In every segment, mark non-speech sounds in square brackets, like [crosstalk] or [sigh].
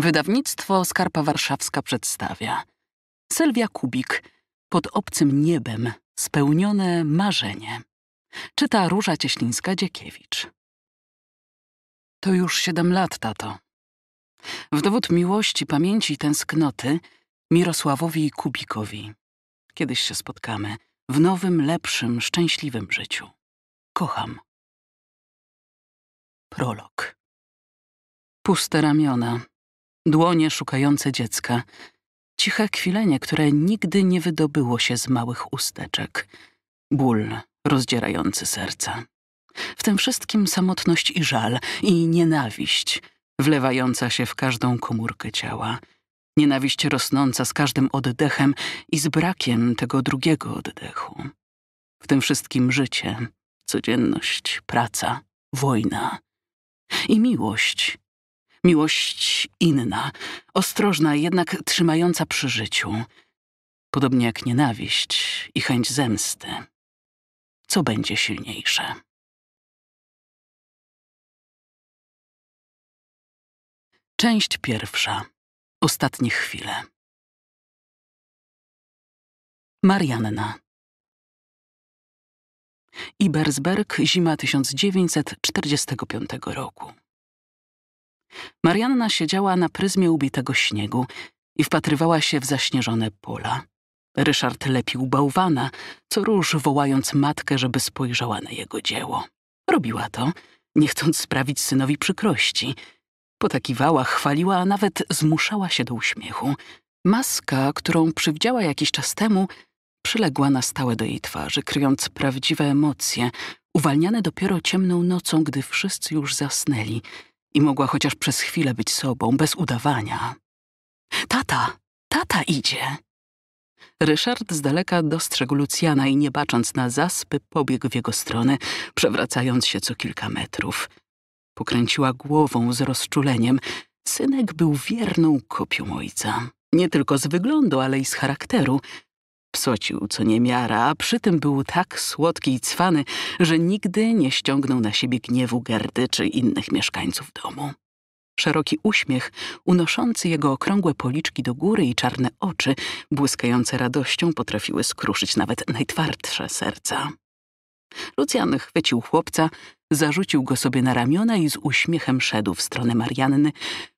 Wydawnictwo Skarpa Warszawska przedstawia Sylwia Kubik Pod obcym niebem spełnione marzenie. Czyta Róża Cieślińska-Dziekiewicz. To już siedem lat, tato. W dowód miłości, pamięci i tęsknoty Mirosławowi Kubikowi. Kiedyś się spotkamy w nowym, lepszym, szczęśliwym życiu. Kocham. Prolog. Puste ramiona, dłonie szukające dziecka, ciche kwilenie, które nigdy nie wydobyło się z małych usteczek, ból rozdzierający serca. W tym wszystkim samotność i żal, i nienawiść, wlewająca się w każdą komórkę ciała, nienawiść rosnąca z każdym oddechem i z brakiem tego drugiego oddechu. W tym wszystkim życie, codzienność, praca, wojna i miłość, Miłość inna, ostrożna, jednak trzymająca przy życiu. Podobnie jak nienawiść i chęć zemsty. Co będzie silniejsze? Część pierwsza. Ostatnie chwile. Marianna. Ibersberg, zima 1945 roku. Marianna siedziała na pryzmie ubitego śniegu i wpatrywała się w zaśnieżone pola. Ryszard lepił bałwana, co róż wołając matkę, żeby spojrzała na jego dzieło. Robiła to, nie chcąc sprawić synowi przykrości. Potakiwała, chwaliła, a nawet zmuszała się do uśmiechu. Maska, którą przywdziała jakiś czas temu, przyległa na stałe do jej twarzy, kryjąc prawdziwe emocje, uwalniane dopiero ciemną nocą, gdy wszyscy już zasnęli, i mogła chociaż przez chwilę być sobą, bez udawania. Tata, tata idzie! Ryszard z daleka dostrzegł Lucjana i nie bacząc na zaspy, pobiegł w jego stronę, przewracając się co kilka metrów. Pokręciła głową z rozczuleniem. Synek był wierną kopią ojca. Nie tylko z wyglądu, ale i z charakteru. Psocił co niemiara, a przy tym był tak słodki i cwany, że nigdy nie ściągnął na siebie gniewu Gerdy czy innych mieszkańców domu. Szeroki uśmiech, unoszący jego okrągłe policzki do góry i czarne oczy, błyskające radością, potrafiły skruszyć nawet najtwardsze serca. Lucjan chwycił chłopca, zarzucił go sobie na ramiona i z uśmiechem szedł w stronę Marianny,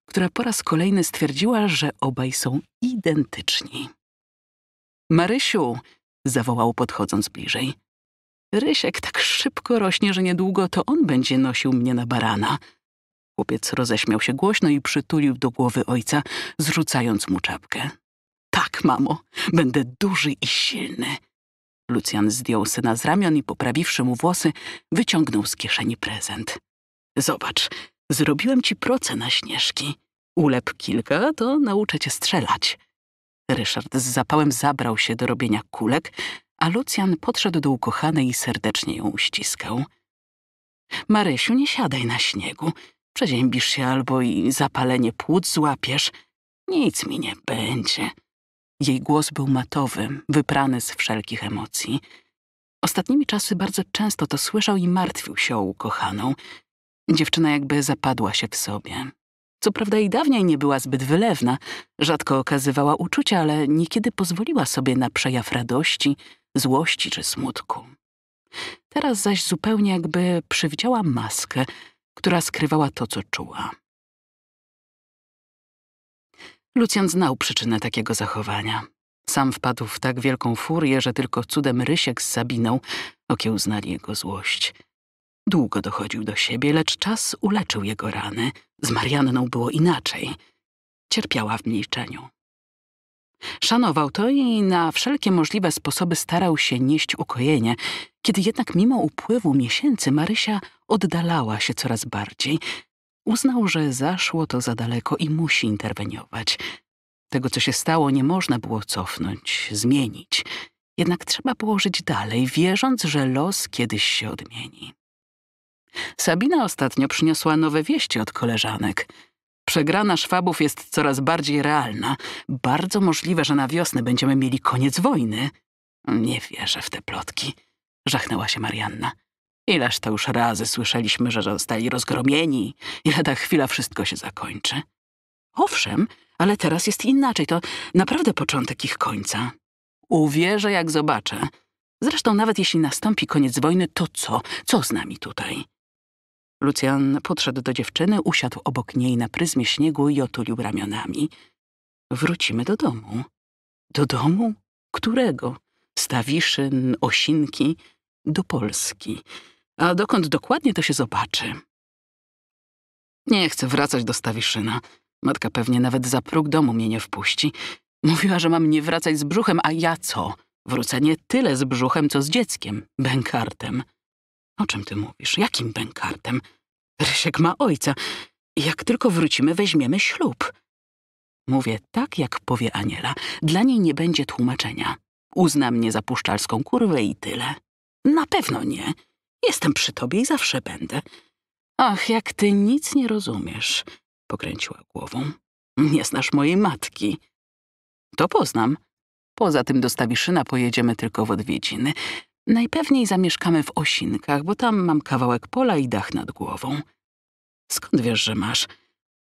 która po raz kolejny stwierdziła, że obaj są identyczni. Marysiu! zawołał podchodząc bliżej. Rysiek tak szybko rośnie, że niedługo to on będzie nosił mnie na barana. Chłopiec roześmiał się głośno i przytulił do głowy ojca, zrzucając mu czapkę. Tak, mamo, będę duży i silny. Lucjan zdjął syna z ramion i poprawiwszy mu włosy, wyciągnął z kieszeni prezent. Zobacz, zrobiłem ci proce na śnieżki. Ulep kilka, to nauczę cię strzelać. Ryszard z zapałem zabrał się do robienia kulek, a Lucjan podszedł do ukochanej i serdecznie ją uściskał. Marysiu, nie siadaj na śniegu. Przeziębisz się albo i zapalenie płuc złapiesz. Nic mi nie będzie. Jej głos był matowy, wyprany z wszelkich emocji. Ostatnimi czasy bardzo często to słyszał i martwił się o ukochaną. Dziewczyna jakby zapadła się w sobie, co prawda i dawniej nie była zbyt wylewna, rzadko okazywała uczucia, ale niekiedy pozwoliła sobie na przejaw radości, złości czy smutku. Teraz zaś zupełnie jakby przywdziała maskę, która skrywała to, co czuła. Lucjan znał przyczynę takiego zachowania. Sam wpadł w tak wielką furię, że tylko cudem Rysiek z Sabiną okiełznali jego złość. Długo dochodził do siebie, lecz czas uleczył jego rany. Z Marianną było inaczej. Cierpiała w milczeniu. Szanował to i na wszelkie możliwe sposoby starał się nieść ukojenie, kiedy jednak mimo upływu miesięcy Marysia oddalała się coraz bardziej. Uznał, że zaszło to za daleko i musi interweniować. Tego, co się stało, nie można było cofnąć, zmienić. Jednak trzeba było żyć dalej, wierząc, że los kiedyś się odmieni. Sabina ostatnio przyniosła nowe wieści od koleżanek. Przegrana Szwabów jest coraz bardziej realna. Bardzo możliwe, że na wiosnę będziemy mieli koniec wojny. Nie wierzę w te plotki, żachnęła się Marianna. Ileż to już razy słyszeliśmy, że zostali rozgromieni i lada chwila wszystko się zakończy. Owszem, ale teraz jest inaczej. To naprawdę początek ich końca. Uwierzę, jak zobaczę. Zresztą nawet jeśli nastąpi koniec wojny, to co? Co z nami tutaj? Lucian podszedł do dziewczyny, usiadł obok niej na pryzmie śniegu i otulił ramionami. Wrócimy do domu. Do domu? Którego? Stawiszyn, Osinki? Do Polski. A dokąd dokładnie to się zobaczy? Nie chcę wracać do Stawiszyna. Matka pewnie nawet za próg domu mnie nie wpuści. Mówiła, że mam nie wracać z brzuchem, a ja co? Wrócę nie tyle z brzuchem, co z dzieckiem, bękartem. O czym ty mówisz? Jakim bękartem? Rysiek ma ojca. Jak tylko wrócimy, weźmiemy ślub. Mówię tak, jak powie Aniela. Dla niej nie będzie tłumaczenia. Uzna mnie za puszczalską kurwę i tyle. Na pewno nie. Jestem przy tobie i zawsze będę. Ach, jak ty nic nie rozumiesz, pokręciła głową. Nie znasz mojej matki. To poznam. Poza tym do Stawiszyna pojedziemy tylko w odwiedziny. Najpewniej zamieszkamy w Osinkach, bo tam mam kawałek pola i dach nad głową. Skąd wiesz, że masz?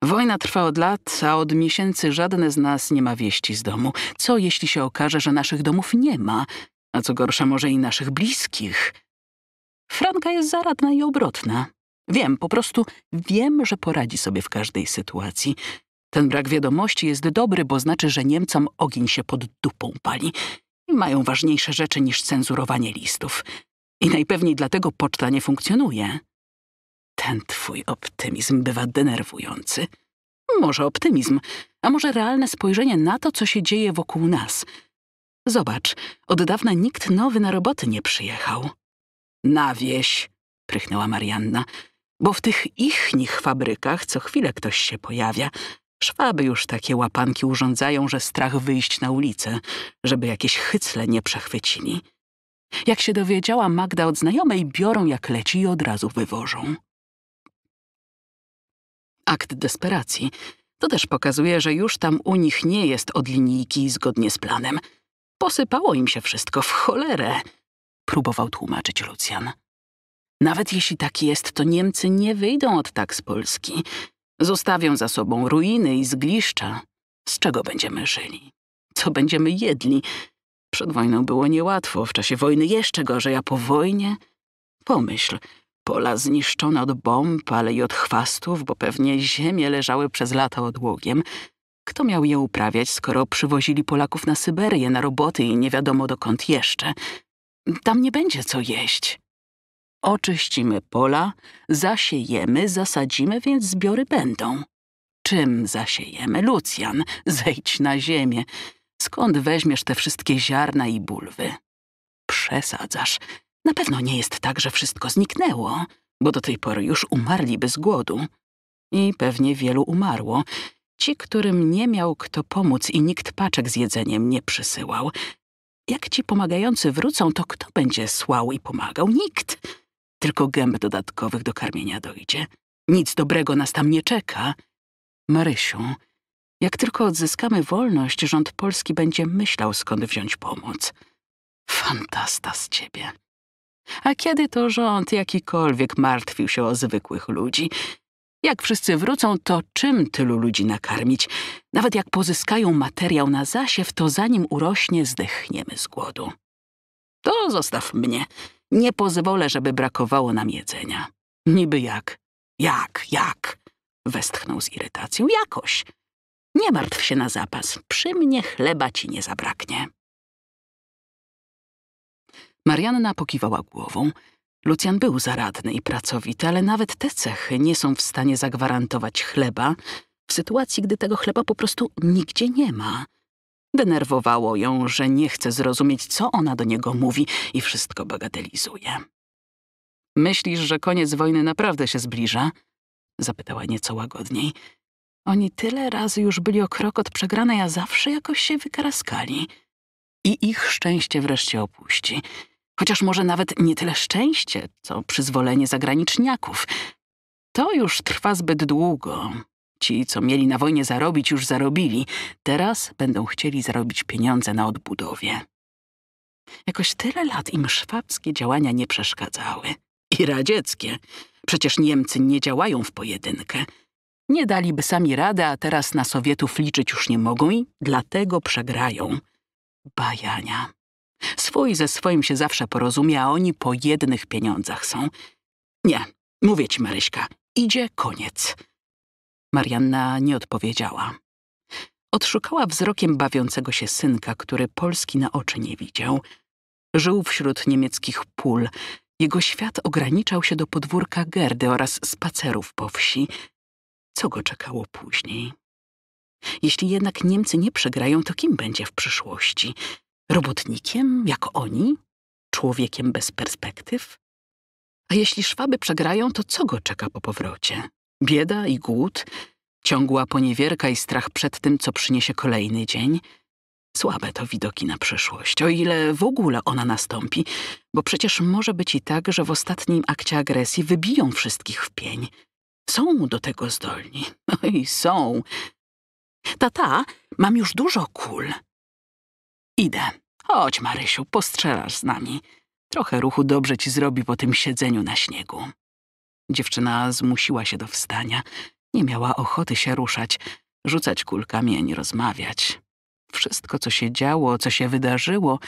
Wojna trwa od lat, a od miesięcy żadne z nas nie ma wieści z domu. Co jeśli się okaże, że naszych domów nie ma, a co gorsza może i naszych bliskich? Franka jest zaradna i obrotna. Wiem, po prostu wiem, że poradzi sobie w każdej sytuacji. Ten brak wiadomości jest dobry, bo znaczy, że Niemcom ogień się pod dupą pali. Mają ważniejsze rzeczy niż cenzurowanie listów. I najpewniej dlatego poczta nie funkcjonuje. Ten twój optymizm bywa denerwujący. Może optymizm, a może realne spojrzenie na to, co się dzieje wokół nas. Zobacz, od dawna nikt nowy na roboty nie przyjechał. Na wieś, prychnęła Marianna, bo w tych ich nich fabrykach co chwilę ktoś się pojawia, Szwaby już takie łapanki urządzają, że strach wyjść na ulicę, żeby jakieś hycle nie przechwycili. Jak się dowiedziała Magda od znajomej, biorą jak leci i od razu wywożą. Akt desperacji to też pokazuje, że już tam u nich nie jest od linijki zgodnie z planem. Posypało im się wszystko w cholerę, próbował tłumaczyć Lucjan. Nawet jeśli tak jest, to Niemcy nie wyjdą od tak z Polski. Zostawią za sobą ruiny i zgliszcza, z czego będziemy żyli, co będziemy jedli. Przed wojną było niełatwo, w czasie wojny jeszcze gorzej, a po wojnie pomyśl, pola zniszczone od bomb, ale i od chwastów, bo pewnie ziemie leżały przez lata odłogiem. Kto miał je uprawiać, skoro przywozili Polaków na Syberię, na roboty i nie wiadomo dokąd jeszcze? Tam nie będzie co jeść. Oczyścimy pola, zasiejemy, zasadzimy, więc zbiory będą. Czym zasiejemy? Lucjan, [laughs] zejdź na ziemię. Skąd weźmiesz te wszystkie ziarna i bulwy? Przesadzasz. Na pewno nie jest tak, że wszystko zniknęło, bo do tej pory już umarliby z głodu. I pewnie wielu umarło. Ci, którym nie miał kto pomóc i nikt paczek z jedzeniem nie przysyłał. Jak ci pomagający wrócą, to kto będzie słał i pomagał? Nikt. Tylko gęb dodatkowych do karmienia dojdzie. Nic dobrego nas tam nie czeka. Marysiu, jak tylko odzyskamy wolność, rząd polski będzie myślał, skąd wziąć pomoc. Fantasta z ciebie. A kiedy to rząd jakikolwiek martwił się o zwykłych ludzi? Jak wszyscy wrócą, to czym tylu ludzi nakarmić? Nawet jak pozyskają materiał na zasiew, to zanim urośnie, zdechniemy z głodu. To zostaw mnie. Nie pozwolę, żeby brakowało nam jedzenia. Niby jak? Jak, jak? Westchnął z irytacją. Jakoś. Nie martw się na zapas. Przy mnie chleba ci nie zabraknie. Marianna pokiwała głową. Lucjan był zaradny i pracowity, ale nawet te cechy nie są w stanie zagwarantować chleba w sytuacji, gdy tego chleba po prostu nigdzie nie ma. Denerwowało ją, że nie chce zrozumieć, co ona do niego mówi i wszystko bagatelizuje. Myślisz, że koniec wojny naprawdę się zbliża? Zapytała nieco łagodniej. Oni tyle razy już byli o krok od przegranej, a zawsze jakoś się wykaraskali. I ich szczęście wreszcie opuści. Chociaż może nawet nie tyle szczęście, co przyzwolenie zagraniczniaków. To już trwa zbyt długo, Ci, co mieli na wojnie zarobić, już zarobili. Teraz będą chcieli zarobić pieniądze na odbudowie. Jakoś tyle lat im szwabskie działania nie przeszkadzały. I radzieckie. Przecież Niemcy nie działają w pojedynkę. Nie daliby sami rady, a teraz na Sowietów liczyć już nie mogą i dlatego przegrają. Bajania. Swój ze swoim się zawsze porozumie, a oni po jednych pieniądzach są. Nie, mówię ci, Maryśka, idzie koniec. Marianna nie odpowiedziała. Odszukała wzrokiem bawiącego się synka, który Polski na oczy nie widział. Żył wśród niemieckich pól. Jego świat ograniczał się do podwórka Gerdy oraz spacerów po wsi. Co go czekało później? Jeśli jednak Niemcy nie przegrają, to kim będzie w przyszłości? Robotnikiem, jak oni? Człowiekiem bez perspektyw? A jeśli Szwaby przegrają, to co go czeka po powrocie? Bieda i głód, ciągła poniewierka i strach przed tym, co przyniesie kolejny dzień. Słabe to widoki na przyszłość, o ile w ogóle ona nastąpi, bo przecież może być i tak, że w ostatnim akcie agresji wybiją wszystkich w pień. Są do tego zdolni. [laughs] No i są. Tata, mam już dużo kul. Idę. Chodź, Marysiu, postrzelasz z nami. Trochę ruchu dobrze ci zrobi po tym siedzeniu na śniegu. Dziewczyna zmusiła się do wstania. Nie miała ochoty się ruszać, rzucać kul kamień, rozmawiać. Wszystko, co się działo, co się wydarzyło,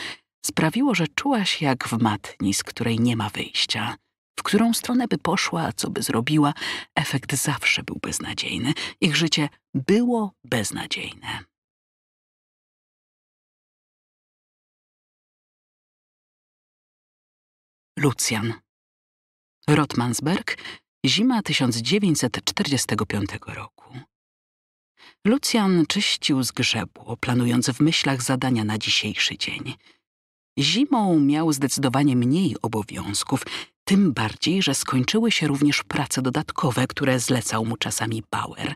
sprawiło, że czuła się jak w matni, z której nie ma wyjścia. W którą stronę by poszła, co by zrobiła, efekt zawsze był beznadziejny. Ich życie było beznadziejne. Lucjan. Rotmansberg, zima 1945 roku. Lucjan czyścił z grzebu, planując w myślach zadania na dzisiejszy dzień. Zimą miał zdecydowanie mniej obowiązków, tym bardziej, że skończyły się również prace dodatkowe, które zlecał mu czasami Bauer.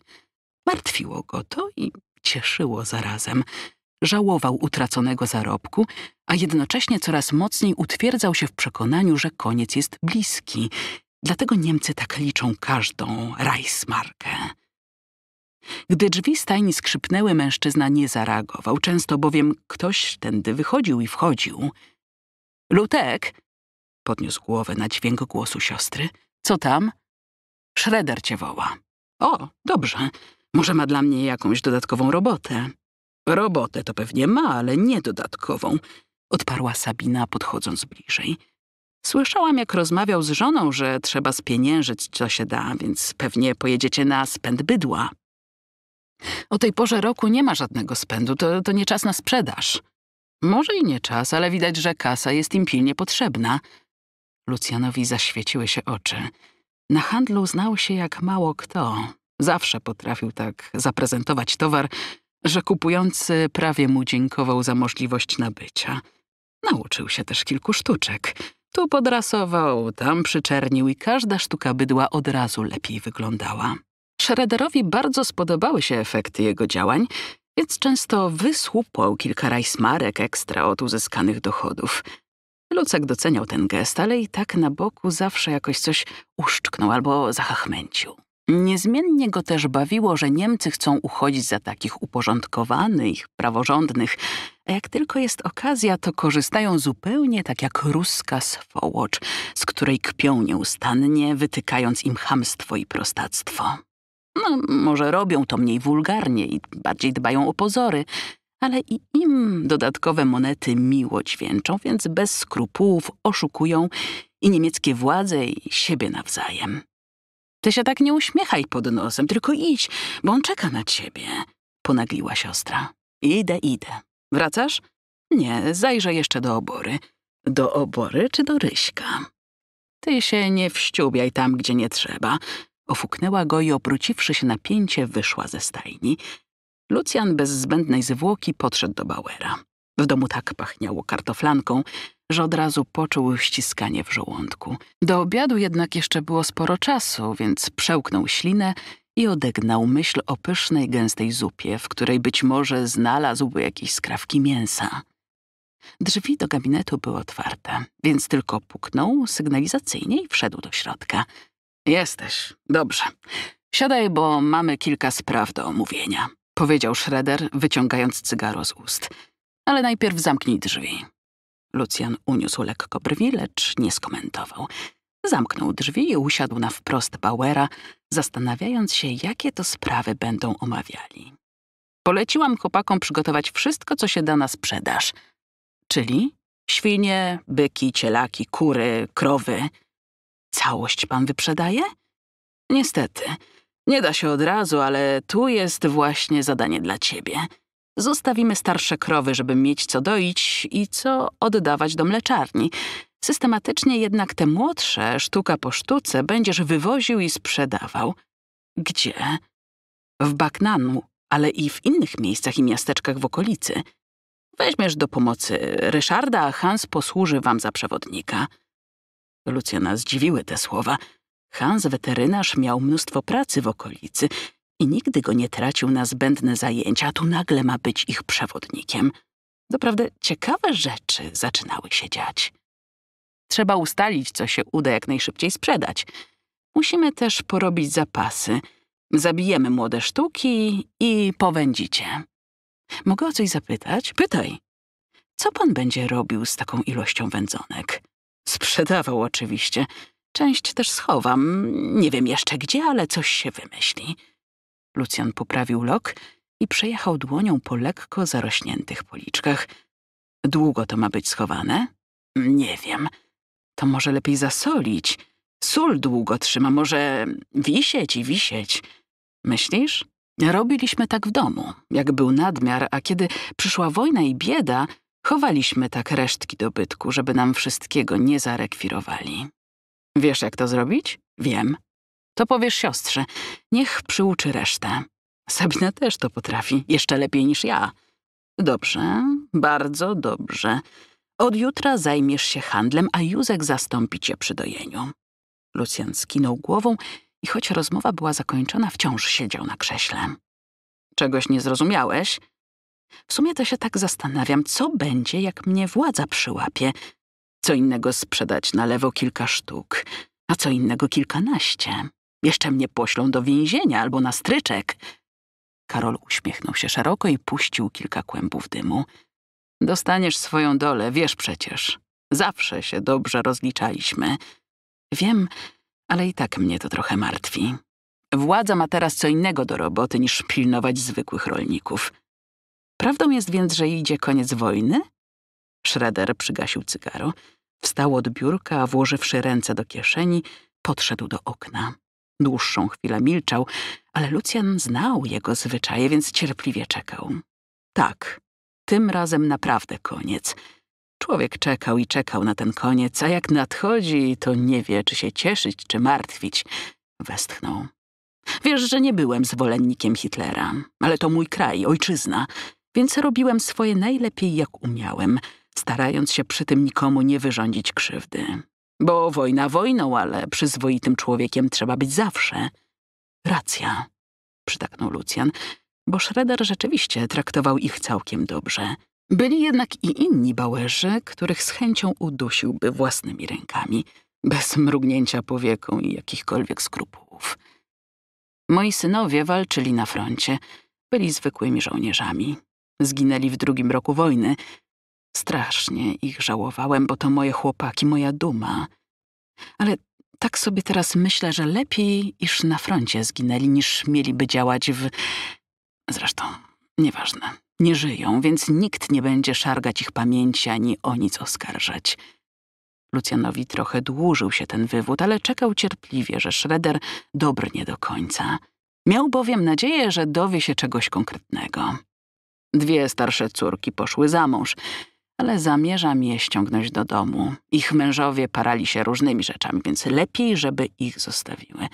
Martwiło go to i cieszyło zarazem – Żałował utraconego zarobku, a jednocześnie coraz mocniej utwierdzał się w przekonaniu, że koniec jest bliski. Dlatego Niemcy tak liczą każdą Reichsmarkę. Gdy drzwi stajni skrzypnęły, mężczyzna nie zareagował, często bowiem ktoś tędy wychodził i wchodził. Lutek! Podniósł głowę na dźwięk głosu siostry. Co tam? Schroeder cię woła. O, dobrze. Może ma dla mnie jakąś dodatkową robotę. Robotę to pewnie ma, ale nie dodatkową, odparła Sabina, podchodząc bliżej. Słyszałam, jak rozmawiał z żoną, że trzeba spieniężyć, co się da, więc pewnie pojedziecie na spęd bydła. O tej porze roku nie ma żadnego spędu, to, to nie czas na sprzedaż. Może i nie czas, ale widać, że kasa jest im pilnie potrzebna. Lucjanowi zaświeciły się oczy. Na handlu znał się jak mało kto. Zawsze potrafił tak zaprezentować towar, że kupujący prawie mu dziękował za możliwość nabycia. Nauczył się też kilku sztuczek. Tu podrasował, tam przyczernił i każda sztuka bydła od razu lepiej wyglądała. Shredderowi bardzo spodobały się efekty jego działań, więc często wysłupał kilka rajsmarek ekstra od uzyskanych dochodów. Lucek doceniał ten gest, ale i tak na boku zawsze jakoś coś uszczknął albo zachachmęcił. Niezmiennie go też bawiło, że Niemcy chcą uchodzić za takich uporządkowanych, praworządnych, a jak tylko jest okazja, to korzystają zupełnie tak jak ruska swołocz, z której kpią nieustannie, wytykając im hamstwo i prostactwo. No, może robią to mniej wulgarnie i bardziej dbają o pozory, ale i im dodatkowe monety miło dźwięczą, więc bez skrupułów oszukują i niemieckie władze i siebie nawzajem. Ty się tak nie uśmiechaj pod nosem, tylko idź, bo on czeka na ciebie, ponagliła siostra. Idę, idę. Wracasz? Nie, zajrzę jeszcze do obory. Do obory czy do ryśka? Ty się nie wściubiaj tam, gdzie nie trzeba. Ofuknęła go i obróciwszy się na pięcie, wyszła ze stajni. Lucjan bez zbędnej zwłoki podszedł do Bauera. W domu tak pachniało kartoflanką, że od razu poczuł ściskanie w żołądku. Do obiadu jednak jeszcze było sporo czasu, więc przełknął ślinę i odegnał myśl o pysznej, gęstej zupie, w której być może znalazłby jakieś skrawki mięsa. Drzwi do gabinetu były otwarte, więc tylko puknął sygnalizacyjnie i wszedł do środka. Jesteś, dobrze. Siadaj, bo mamy kilka spraw do omówienia, powiedział Schroeder, wyciągając cygaro z ust ale najpierw zamknij drzwi. Lucjan uniósł lekko brwi, lecz nie skomentował. Zamknął drzwi i usiadł na wprost Bauera, zastanawiając się, jakie to sprawy będą omawiali. Poleciłam chłopakom przygotować wszystko, co się da na sprzedaż. Czyli świnie, byki, cielaki, kury, krowy. Całość pan wyprzedaje? Niestety. Nie da się od razu, ale tu jest właśnie zadanie dla ciebie. Zostawimy starsze krowy, żeby mieć co doić i co oddawać do mleczarni. Systematycznie jednak te młodsze, sztuka po sztuce, będziesz wywoził i sprzedawał. Gdzie? W Baknanu, ale i w innych miejscach i miasteczkach w okolicy. Weźmiesz do pomocy Ryszarda, a Hans posłuży wam za przewodnika. Lucjana zdziwiły te słowa. Hans, weterynarz, miał mnóstwo pracy w okolicy i nigdy go nie tracił na zbędne zajęcia, tu nagle ma być ich przewodnikiem. Doprawdy ciekawe rzeczy zaczynały się dziać. Trzeba ustalić, co się uda jak najszybciej sprzedać. Musimy też porobić zapasy. Zabijemy młode sztuki i powędzicie. Mogę o coś zapytać? Pytaj. Co pan będzie robił z taką ilością wędzonek? Sprzedawał oczywiście. Część też schowam. Nie wiem jeszcze gdzie, ale coś się wymyśli. Lucjan poprawił lok i przejechał dłonią po lekko zarośniętych policzkach. Długo to ma być schowane? Nie wiem. To może lepiej zasolić. Sól długo trzyma, może wisieć i wisieć. Myślisz? Robiliśmy tak w domu, jak był nadmiar, a kiedy przyszła wojna i bieda, chowaliśmy tak resztki dobytku, żeby nam wszystkiego nie zarekwirowali. Wiesz, jak to zrobić? Wiem. To powiesz siostrze. Niech przyuczy resztę. Sabina też to potrafi, jeszcze lepiej niż ja. Dobrze, bardzo dobrze. Od jutra zajmiesz się handlem, a Józek zastąpi cię przy dojeniu. Lucjan skinął głową i choć rozmowa była zakończona, wciąż siedział na krześle. Czegoś nie zrozumiałeś? W sumie to się tak zastanawiam, co będzie, jak mnie władza przyłapie. Co innego sprzedać na lewo kilka sztuk, a co innego kilkanaście. Jeszcze mnie poślą do więzienia albo na stryczek. Karol uśmiechnął się szeroko i puścił kilka kłębów dymu. Dostaniesz swoją dolę, wiesz przecież. Zawsze się dobrze rozliczaliśmy. Wiem, ale i tak mnie to trochę martwi. Władza ma teraz co innego do roboty niż pilnować zwykłych rolników. Prawdą jest więc, że idzie koniec wojny? Schroeder przygasił cygaro. Wstał od biurka, a włożywszy ręce do kieszeni, podszedł do okna. Dłuższą chwilę milczał, ale Lucjan znał jego zwyczaje, więc cierpliwie czekał. Tak, tym razem naprawdę koniec. Człowiek czekał i czekał na ten koniec, a jak nadchodzi, to nie wie, czy się cieszyć, czy martwić. Westchnął. Wiesz, że nie byłem zwolennikiem Hitlera, ale to mój kraj, ojczyzna, więc robiłem swoje najlepiej jak umiałem, starając się przy tym nikomu nie wyrządzić krzywdy. Bo wojna wojną, ale przyzwoitym człowiekiem trzeba być zawsze. Racja, przytaknął Lucjan, bo Schroeder rzeczywiście traktował ich całkiem dobrze. Byli jednak i inni bałerzy, których z chęcią udusiłby własnymi rękami, bez mrugnięcia powieką i jakichkolwiek skrupułów. Moi synowie walczyli na froncie, byli zwykłymi żołnierzami. Zginęli w drugim roku wojny, Strasznie ich żałowałem, bo to moje chłopaki, moja duma. Ale tak sobie teraz myślę, że lepiej, iż na froncie zginęli, niż mieliby działać w. Zresztą, nieważne. Nie żyją, więc nikt nie będzie szargać ich pamięci ani o nic oskarżać. Lucjanowi trochę dłużył się ten wywód, ale czekał cierpliwie, że Schroeder dobrnie do końca. Miał bowiem nadzieję, że dowie się czegoś konkretnego. Dwie starsze córki poszły za mąż ale zamierzam je ściągnąć do domu. Ich mężowie parali się różnymi rzeczami, więc lepiej, żeby ich zostawiły.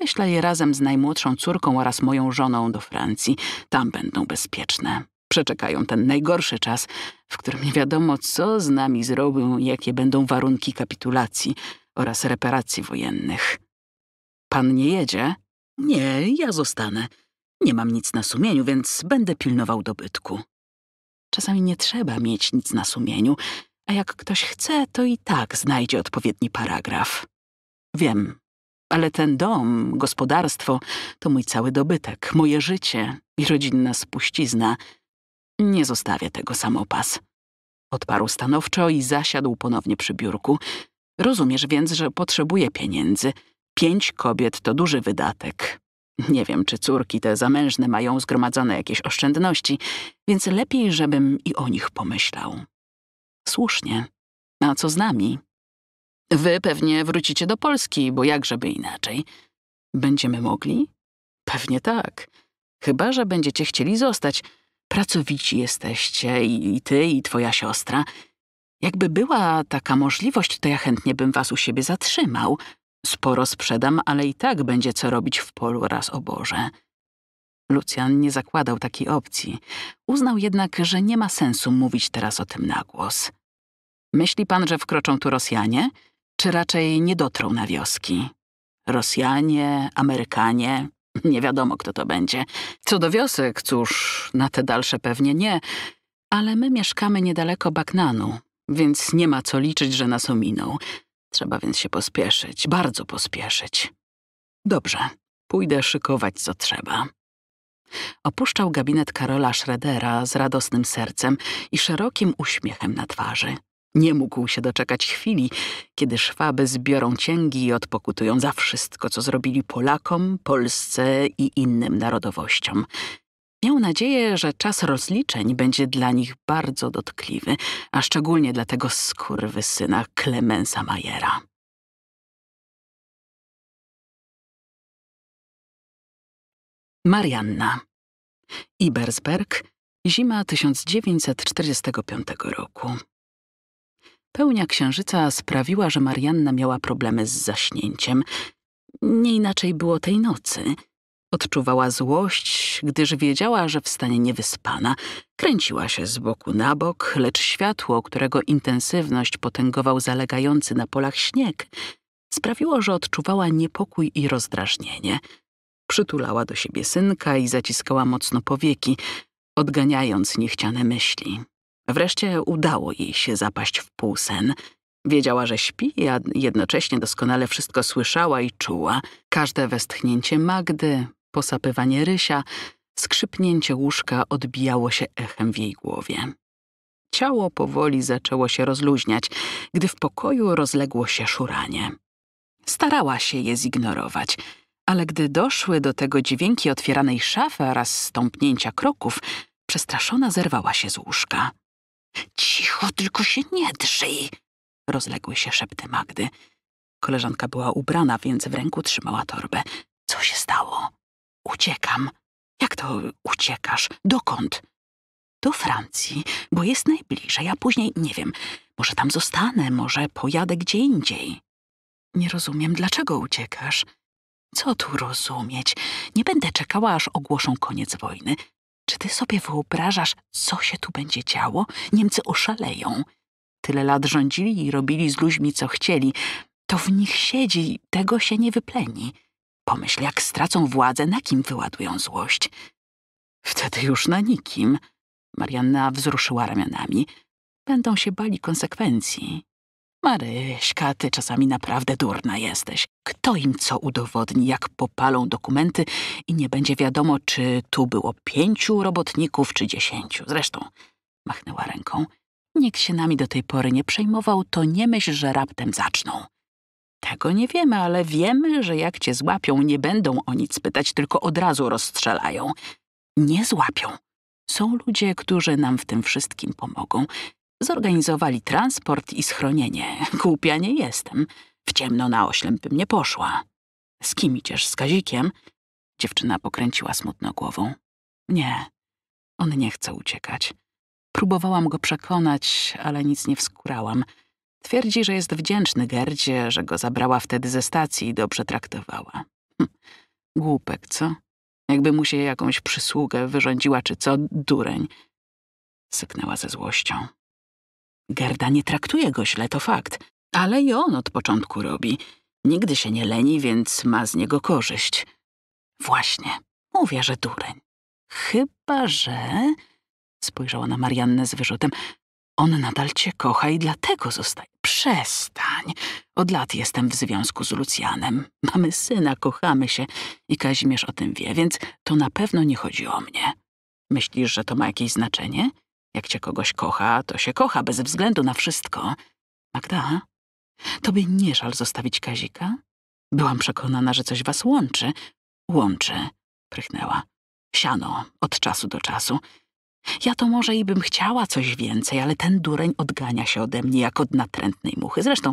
Wyślę je razem z najmłodszą córką oraz moją żoną do Francji. Tam będą bezpieczne. Przeczekają ten najgorszy czas, w którym nie wiadomo, co z nami zrobią, jakie będą warunki kapitulacji oraz reparacji wojennych. Pan nie jedzie? Nie, ja zostanę. Nie mam nic na sumieniu, więc będę pilnował dobytku. Czasami nie trzeba mieć nic na sumieniu, a jak ktoś chce, to i tak znajdzie odpowiedni paragraf. Wiem, ale ten dom, gospodarstwo to mój cały dobytek, moje życie i rodzinna spuścizna. Nie zostawię tego samopas. Odparł stanowczo i zasiadł ponownie przy biurku. Rozumiesz więc, że potrzebuję pieniędzy. Pięć kobiet to duży wydatek. Nie wiem, czy córki te zamężne mają zgromadzone jakieś oszczędności, więc lepiej, żebym i o nich pomyślał. Słusznie. A co z nami? Wy pewnie wrócicie do Polski, bo jakżeby inaczej. Będziemy mogli? Pewnie tak. Chyba, że będziecie chcieli zostać. Pracowici jesteście i, i ty, i twoja siostra. Jakby była taka możliwość, to ja chętnie bym was u siebie zatrzymał, Sporo sprzedam, ale i tak będzie co robić w polu raz o Boże. Lucjan nie zakładał takiej opcji. Uznał jednak, że nie ma sensu mówić teraz o tym na głos. Myśli pan, że wkroczą tu Rosjanie? Czy raczej nie dotrą na wioski? Rosjanie, Amerykanie, nie wiadomo kto to będzie. Co do wiosek, cóż, na te dalsze pewnie nie, ale my mieszkamy niedaleko Baknanu, więc nie ma co liczyć, że nas ominą. Trzeba więc się pospieszyć, bardzo pospieszyć. Dobrze, pójdę szykować co trzeba. Opuszczał gabinet Karola Schroedera z radosnym sercem i szerokim uśmiechem na twarzy. Nie mógł się doczekać chwili, kiedy Szwaby zbiorą cięgi i odpokutują za wszystko, co zrobili Polakom, Polsce i innym narodowościom miał nadzieję, że czas rozliczeń będzie dla nich bardzo dotkliwy, a szczególnie dla tego skurwysyna Klemensa Majera. Marianna. Ibersberg, zima 1945 roku. Pełnia księżyca sprawiła, że Marianna miała problemy z zaśnięciem. Nie inaczej było tej nocy – Odczuwała złość, gdyż wiedziała, że w stanie niewyspana. Kręciła się z boku na bok, lecz światło, którego intensywność potęgował zalegający na polach śnieg, sprawiło, że odczuwała niepokój i rozdrażnienie. Przytulała do siebie synka i zaciskała mocno powieki, odganiając niechciane myśli. Wreszcie udało jej się zapaść w półsen. Wiedziała, że śpi, a jednocześnie doskonale wszystko słyszała i czuła. Każde westchnięcie Magdy, posapywanie rysia, skrzypnięcie łóżka odbijało się echem w jej głowie. Ciało powoli zaczęło się rozluźniać, gdy w pokoju rozległo się szuranie. Starała się je zignorować, ale gdy doszły do tego dźwięki otwieranej szafy oraz stąpnięcia kroków, przestraszona zerwała się z łóżka. Cicho, tylko się nie drzyj! rozległy się szepty Magdy. Koleżanka była ubrana, więc w ręku trzymała torbę. Co się stało? Uciekam. Jak to uciekasz? Dokąd? Do Francji, bo jest najbliżej, a później, nie wiem, może tam zostanę, może pojadę gdzie indziej. Nie rozumiem, dlaczego uciekasz? Co tu rozumieć? Nie będę czekała, aż ogłoszą koniec wojny. Czy ty sobie wyobrażasz, co się tu będzie działo? Niemcy oszaleją. Tyle lat rządzili i robili z ludźmi, co chcieli. To w nich siedzi, tego się nie wypleni. Pomyśl, jak stracą władzę, na kim wyładują złość. Wtedy już na nikim. Marianna wzruszyła ramionami. Będą się bali konsekwencji. Maryśka, ty czasami naprawdę durna jesteś. Kto im co udowodni, jak popalą dokumenty i nie będzie wiadomo, czy tu było pięciu robotników, czy dziesięciu. Zresztą, machnęła ręką, nikt się nami do tej pory nie przejmował, to nie myśl, że raptem zaczną. Tego nie wiemy, ale wiemy, że jak cię złapią, nie będą o nic pytać, tylko od razu rozstrzelają. Nie złapią. Są ludzie, którzy nam w tym wszystkim pomogą. Zorganizowali transport i schronienie. [laughs] Głupia nie jestem. W ciemno na oślem bym nie poszła. Z kim idziesz? Z Kazikiem? Dziewczyna pokręciła smutno głową. Nie, on nie chce uciekać. Próbowałam go przekonać, ale nic nie wskurałam. Twierdzi, że jest wdzięczny Gerdzie, że go zabrała wtedy ze stacji i dobrze traktowała. Hm. Głupek, co? Jakby mu się jakąś przysługę wyrządziła, czy co, dureń. Syknęła ze złością. Gerda nie traktuje go źle, to fakt, ale i on od początku robi. Nigdy się nie leni, więc ma z niego korzyść. Właśnie, mówię, że dureń. Chyba, że... Spojrzała na Mariannę z wyrzutem. On nadal cię kocha i dlatego zostaje. Przestań. Od lat jestem w związku z Lucjanem. Mamy syna, kochamy się i Kazimierz o tym wie, więc to na pewno nie chodzi o mnie. Myślisz, że to ma jakieś znaczenie? Jak cię kogoś kocha, to się kocha bez względu na wszystko. Magda, tobie nie żal zostawić Kazika? Byłam przekonana, że coś was łączy. Łączy, prychnęła. Siano od czasu do czasu. Ja to może i bym chciała coś więcej, ale ten dureń odgania się ode mnie jak od natrętnej muchy. Zresztą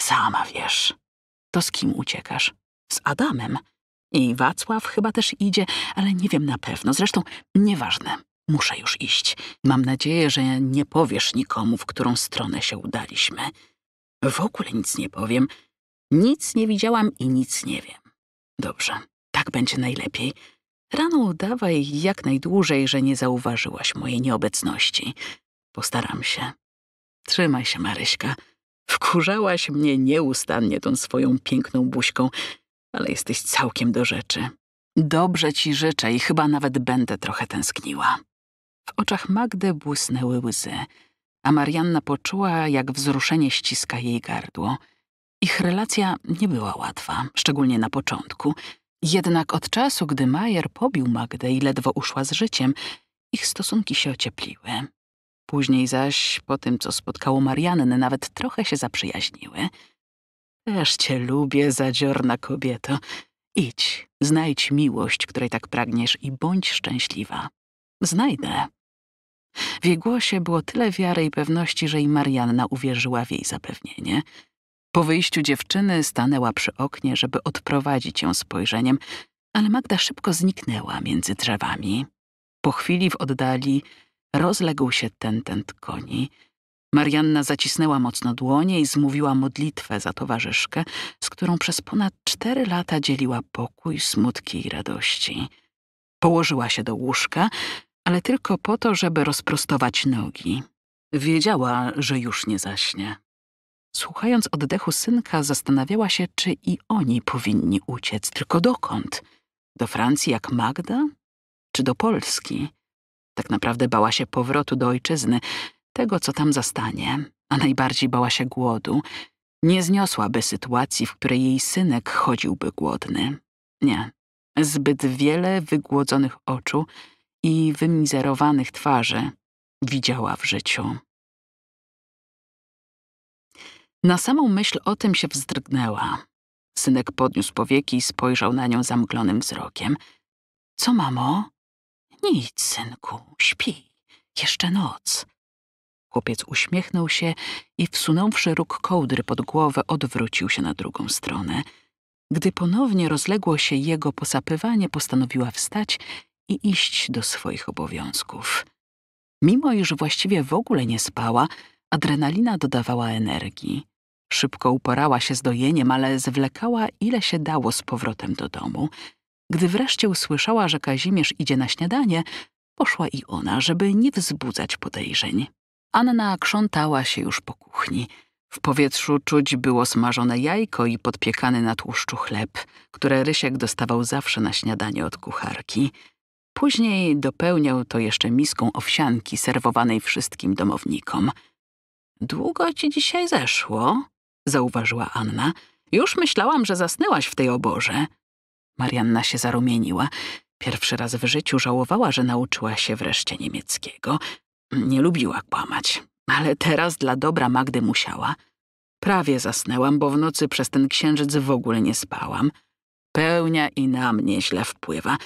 sama wiesz. To z kim uciekasz? Z Adamem. I Wacław chyba też idzie, ale nie wiem na pewno. Zresztą nieważne. Muszę już iść. Mam nadzieję, że nie powiesz nikomu, w którą stronę się udaliśmy. W ogóle nic nie powiem. Nic nie widziałam i nic nie wiem. Dobrze, tak będzie najlepiej. Rano udawaj jak najdłużej, że nie zauważyłaś mojej nieobecności. Postaram się. Trzymaj się, Maryśka. Wkurzałaś mnie nieustannie tą swoją piękną buźką, ale jesteś całkiem do rzeczy. Dobrze ci życzę i chyba nawet będę trochę tęskniła. W oczach Magdy błysnęły łzy, a Marianna poczuła, jak wzruszenie ściska jej gardło. Ich relacja nie była łatwa, szczególnie na początku – jednak od czasu, gdy Majer pobił Magdę i ledwo uszła z życiem, ich stosunki się ociepliły. Później zaś, po tym co spotkało Mariannę, nawet trochę się zaprzyjaźniły. Też cię lubię, zadziorna kobieto. Idź, znajdź miłość, której tak pragniesz i bądź szczęśliwa. Znajdę. W jej głosie było tyle wiary i pewności, że i Marianna uwierzyła w jej zapewnienie – po wyjściu dziewczyny stanęła przy oknie, żeby odprowadzić ją spojrzeniem, ale Magda szybko zniknęła między drzewami. Po chwili w oddali rozległ się tentent koni. Marianna zacisnęła mocno dłonie i zmówiła modlitwę za towarzyszkę, z którą przez ponad cztery lata dzieliła pokój, smutki i radości. Położyła się do łóżka, ale tylko po to, żeby rozprostować nogi. Wiedziała, że już nie zaśnie. Słuchając oddechu synka, zastanawiała się, czy i oni powinni uciec, tylko dokąd? Do Francji jak Magda? Czy do Polski? Tak naprawdę bała się powrotu do ojczyzny, tego co tam zastanie, a najbardziej bała się głodu. Nie zniosłaby sytuacji, w której jej synek chodziłby głodny. Nie. Zbyt wiele wygłodzonych oczu i wymizerowanych twarzy widziała w życiu. Na samą myśl o tym się wzdrgnęła. Synek podniósł powieki i spojrzał na nią zamglonym wzrokiem. Co, mamo? Nic, synku, śpi. Jeszcze noc. Chłopiec uśmiechnął się i wsunąwszy róg kołdry pod głowę, odwrócił się na drugą stronę. Gdy ponownie rozległo się jego posapywanie, postanowiła wstać i iść do swoich obowiązków. Mimo iż właściwie w ogóle nie spała, adrenalina dodawała energii. Szybko uporała się z dojeniem, ale zwlekała ile się dało z powrotem do domu. Gdy wreszcie usłyszała, że Kazimierz idzie na śniadanie, poszła i ona, żeby nie wzbudzać podejrzeń. Anna krzątała się już po kuchni. W powietrzu czuć było smażone jajko i podpiekany na tłuszczu chleb, które Rysiek dostawał zawsze na śniadanie od kucharki. Później dopełniał to jeszcze miską owsianki serwowanej wszystkim domownikom. Długo ci dzisiaj zeszło? zauważyła Anna. Już myślałam, że zasnęłaś w tej oborze. Marianna się zarumieniła. Pierwszy raz w życiu żałowała, że nauczyła się wreszcie niemieckiego. Nie lubiła kłamać, ale teraz dla dobra Magdy musiała. Prawie zasnęłam, bo w nocy przez ten księżyc w ogóle nie spałam. Pełnia i na mnie źle wpływa.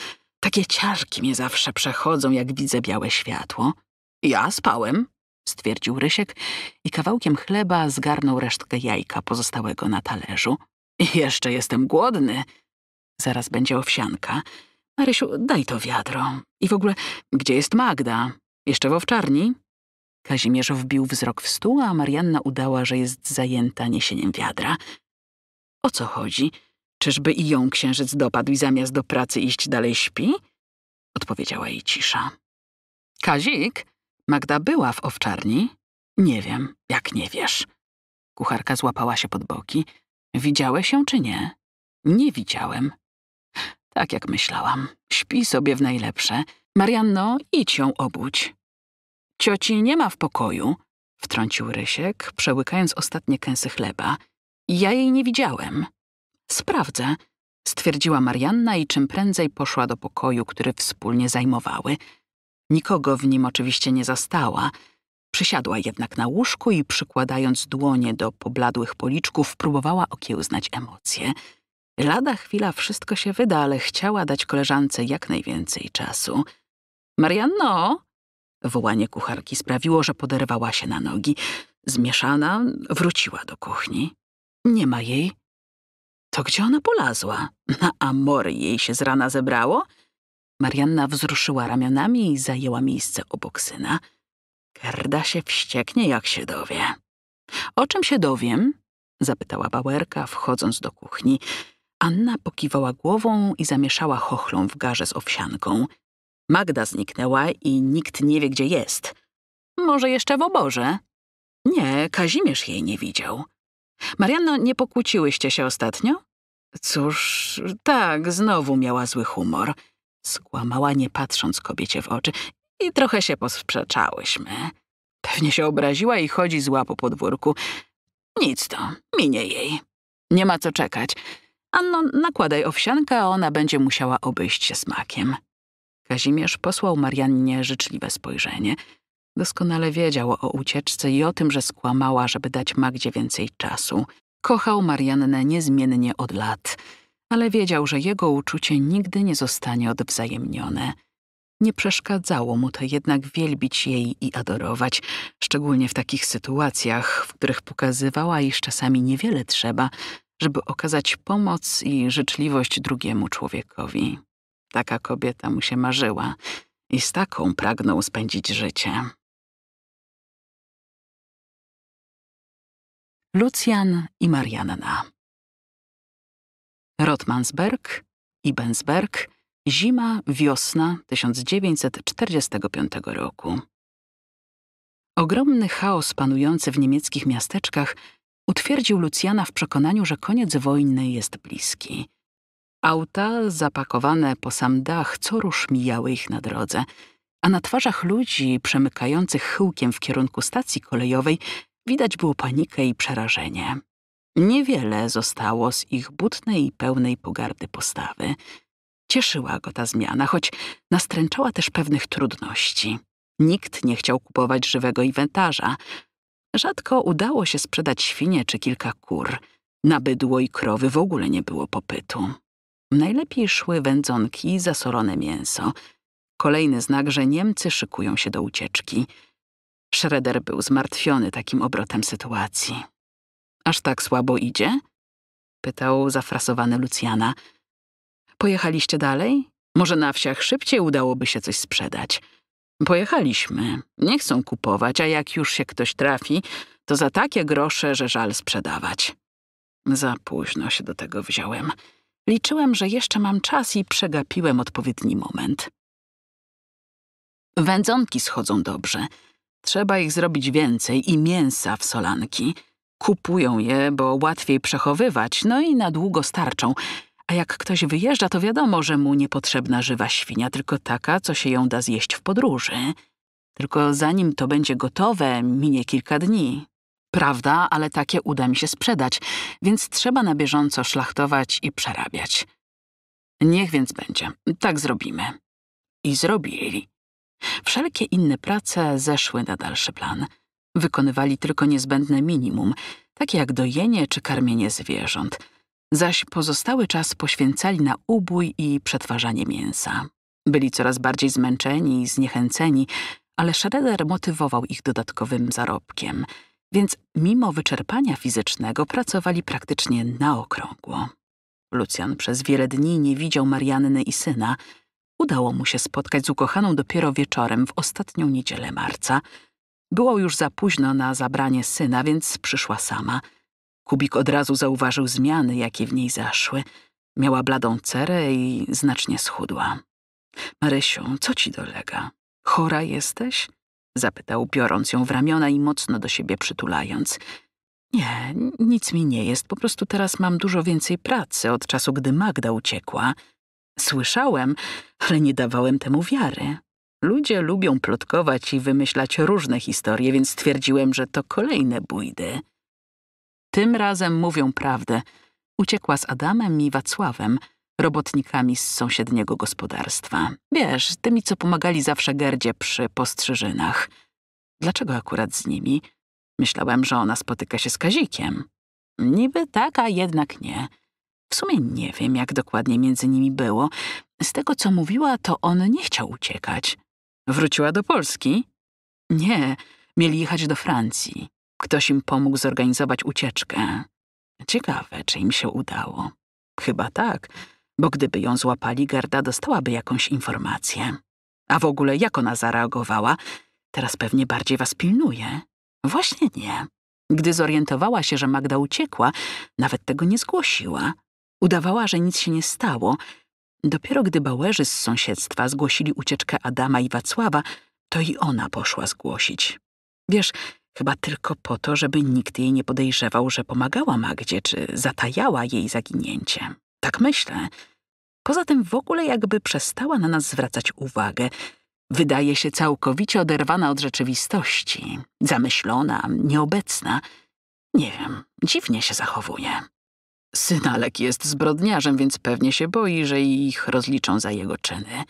Takie ciarki mnie zawsze przechodzą, jak widzę białe światło. Ja spałem, stwierdził Rysiek i kawałkiem chleba zgarnął resztkę jajka pozostałego na talerzu. Jeszcze jestem głodny. Zaraz będzie owsianka. Marysiu, daj to wiadro. I w ogóle, gdzie jest Magda? Jeszcze w owczarni? Kazimierz wbił wzrok w stół, a Marianna udała, że jest zajęta niesieniem wiadra. O co chodzi? Czyżby i ją księżyc dopadł i zamiast do pracy iść dalej śpi? Odpowiedziała jej cisza. Kazik, Magda była w owczarni? Nie wiem, jak nie wiesz. Kucharka złapała się pod boki. Widziałeś ją czy nie? Nie widziałem. Tak jak myślałam. Śpi sobie w najlepsze. Marianno, idź ją obudź. Cioci nie ma w pokoju, wtrącił Rysiek, przełykając ostatnie kęsy chleba. Ja jej nie widziałem. Sprawdzę, stwierdziła Marianna i czym prędzej poszła do pokoju, który wspólnie zajmowały. Nikogo w nim oczywiście nie zastała. Przysiadła jednak na łóżku i przykładając dłonie do pobladłych policzków, próbowała okiełznać emocje. Lada chwila wszystko się wyda, ale chciała dać koleżance jak najwięcej czasu. Marianno! Wołanie kucharki sprawiło, że poderwała się na nogi. Zmieszana wróciła do kuchni. Nie ma jej. To gdzie ona polazła? Na amory jej się z rana zebrało? Marianna wzruszyła ramionami i zajęła miejsce obok syna. Gerda się wścieknie, jak się dowie. O czym się dowiem? zapytała Bauerka, wchodząc do kuchni. Anna pokiwała głową i zamieszała chochlą w garze z owsianką. Magda zniknęła i nikt nie wie, gdzie jest. Może jeszcze w oborze? Nie, Kazimierz jej nie widział. Marianno, nie pokłóciłyście się ostatnio? Cóż, tak, znowu miała zły humor. Skłamała nie patrząc kobiecie w oczy. I trochę się posprzeczałyśmy. Pewnie się obraziła i chodzi zła po podwórku. Nic to, minie jej. Nie ma co czekać. Anno, nakładaj owsianka, a ona będzie musiała obejść się smakiem. Kazimierz posłał Mariannie życzliwe spojrzenie. Doskonale wiedział o ucieczce i o tym, że skłamała, żeby dać Magdzie więcej czasu. Kochał Mariannę niezmiennie od lat ale wiedział, że jego uczucie nigdy nie zostanie odwzajemnione. Nie przeszkadzało mu to jednak wielbić jej i adorować, szczególnie w takich sytuacjach, w których pokazywała, iż czasami niewiele trzeba, żeby okazać pomoc i życzliwość drugiemu człowiekowi. Taka kobieta mu się marzyła i z taką pragnął spędzić życie. Lucian i Marianna. Rotmansberg, Ibensberg, zima, wiosna 1945 roku. Ogromny chaos panujący w niemieckich miasteczkach utwierdził Lucjana w przekonaniu, że koniec wojny jest bliski. Auta zapakowane po sam dach co rusz mijały ich na drodze, a na twarzach ludzi przemykających chyłkiem w kierunku stacji kolejowej widać było panikę i przerażenie. Niewiele zostało z ich butnej i pełnej pogardy postawy. Cieszyła go ta zmiana, choć nastręczała też pewnych trudności. Nikt nie chciał kupować żywego inwentarza. Rzadko udało się sprzedać świnie czy kilka kur. Na bydło i krowy w ogóle nie było popytu. Najlepiej szły wędzonki i zasolone mięso. Kolejny znak, że Niemcy szykują się do ucieczki. Schroeder był zmartwiony takim obrotem sytuacji. Aż tak słabo idzie? Pytał zafrasowany Lucjana. Pojechaliście dalej? Może na wsiach szybciej udałoby się coś sprzedać. Pojechaliśmy. Nie chcą kupować, a jak już się ktoś trafi, to za takie grosze, że żal sprzedawać. Za późno się do tego wziąłem. Liczyłem, że jeszcze mam czas i przegapiłem odpowiedni moment. Wędzonki schodzą dobrze. Trzeba ich zrobić więcej i mięsa w solanki – Kupują je, bo łatwiej przechowywać, no i na długo starczą. A jak ktoś wyjeżdża, to wiadomo, że mu niepotrzebna żywa świnia, tylko taka, co się ją da zjeść w podróży. Tylko zanim to będzie gotowe, minie kilka dni. Prawda, ale takie uda mi się sprzedać, więc trzeba na bieżąco szlachtować i przerabiać. Niech więc będzie. Tak zrobimy. I zrobili. Wszelkie inne prace zeszły na dalszy plan – wykonywali tylko niezbędne minimum, takie jak dojenie czy karmienie zwierząt, zaś pozostały czas poświęcali na ubój i przetwarzanie mięsa. Byli coraz bardziej zmęczeni i zniechęceni, ale Schroeder motywował ich dodatkowym zarobkiem, więc mimo wyczerpania fizycznego pracowali praktycznie na okrągło. Lucjan przez wiele dni nie widział Marianny i syna. Udało mu się spotkać z ukochaną dopiero wieczorem w ostatnią niedzielę marca, było już za późno na zabranie syna, więc przyszła sama. Kubik od razu zauważył zmiany, jakie w niej zaszły. Miała bladą cerę i znacznie schudła. Marysiu, co ci dolega? Chora jesteś? zapytał, biorąc ją w ramiona i mocno do siebie przytulając. Nie, nic mi nie jest, po prostu teraz mam dużo więcej pracy od czasu, gdy Magda uciekła. Słyszałem, ale nie dawałem temu wiary. Ludzie lubią plotkować i wymyślać różne historie, więc stwierdziłem, że to kolejne bójdy. Tym razem mówią prawdę. Uciekła z Adamem i Wacławem, robotnikami z sąsiedniego gospodarstwa. Wiesz, tymi, co pomagali zawsze Gerdzie przy postrzyżynach. Dlaczego akurat z nimi? Myślałem, że ona spotyka się z Kazikiem. Niby tak, a jednak nie. W sumie nie wiem, jak dokładnie między nimi było. Z tego, co mówiła, to on nie chciał uciekać. Wróciła do Polski? Nie, mieli jechać do Francji. Ktoś im pomógł zorganizować ucieczkę. Ciekawe, czy im się udało. Chyba tak, bo gdyby ją złapali, Gerda dostałaby jakąś informację. A w ogóle jak ona zareagowała? Teraz pewnie bardziej was pilnuje. Właśnie nie. Gdy zorientowała się, że Magda uciekła, nawet tego nie zgłosiła. Udawała, że nic się nie stało, Dopiero gdy bałerzy z sąsiedztwa zgłosili ucieczkę Adama i Wacława, to i ona poszła zgłosić. Wiesz, chyba tylko po to, żeby nikt jej nie podejrzewał, że pomagała Magdzie czy zatajała jej zaginięcie. Tak myślę. Poza tym w ogóle jakby przestała na nas zwracać uwagę. Wydaje się całkowicie oderwana od rzeczywistości, zamyślona, nieobecna. Nie wiem, dziwnie się zachowuje. Synalek jest zbrodniarzem, więc pewnie się boi, że ich rozliczą za jego czyny.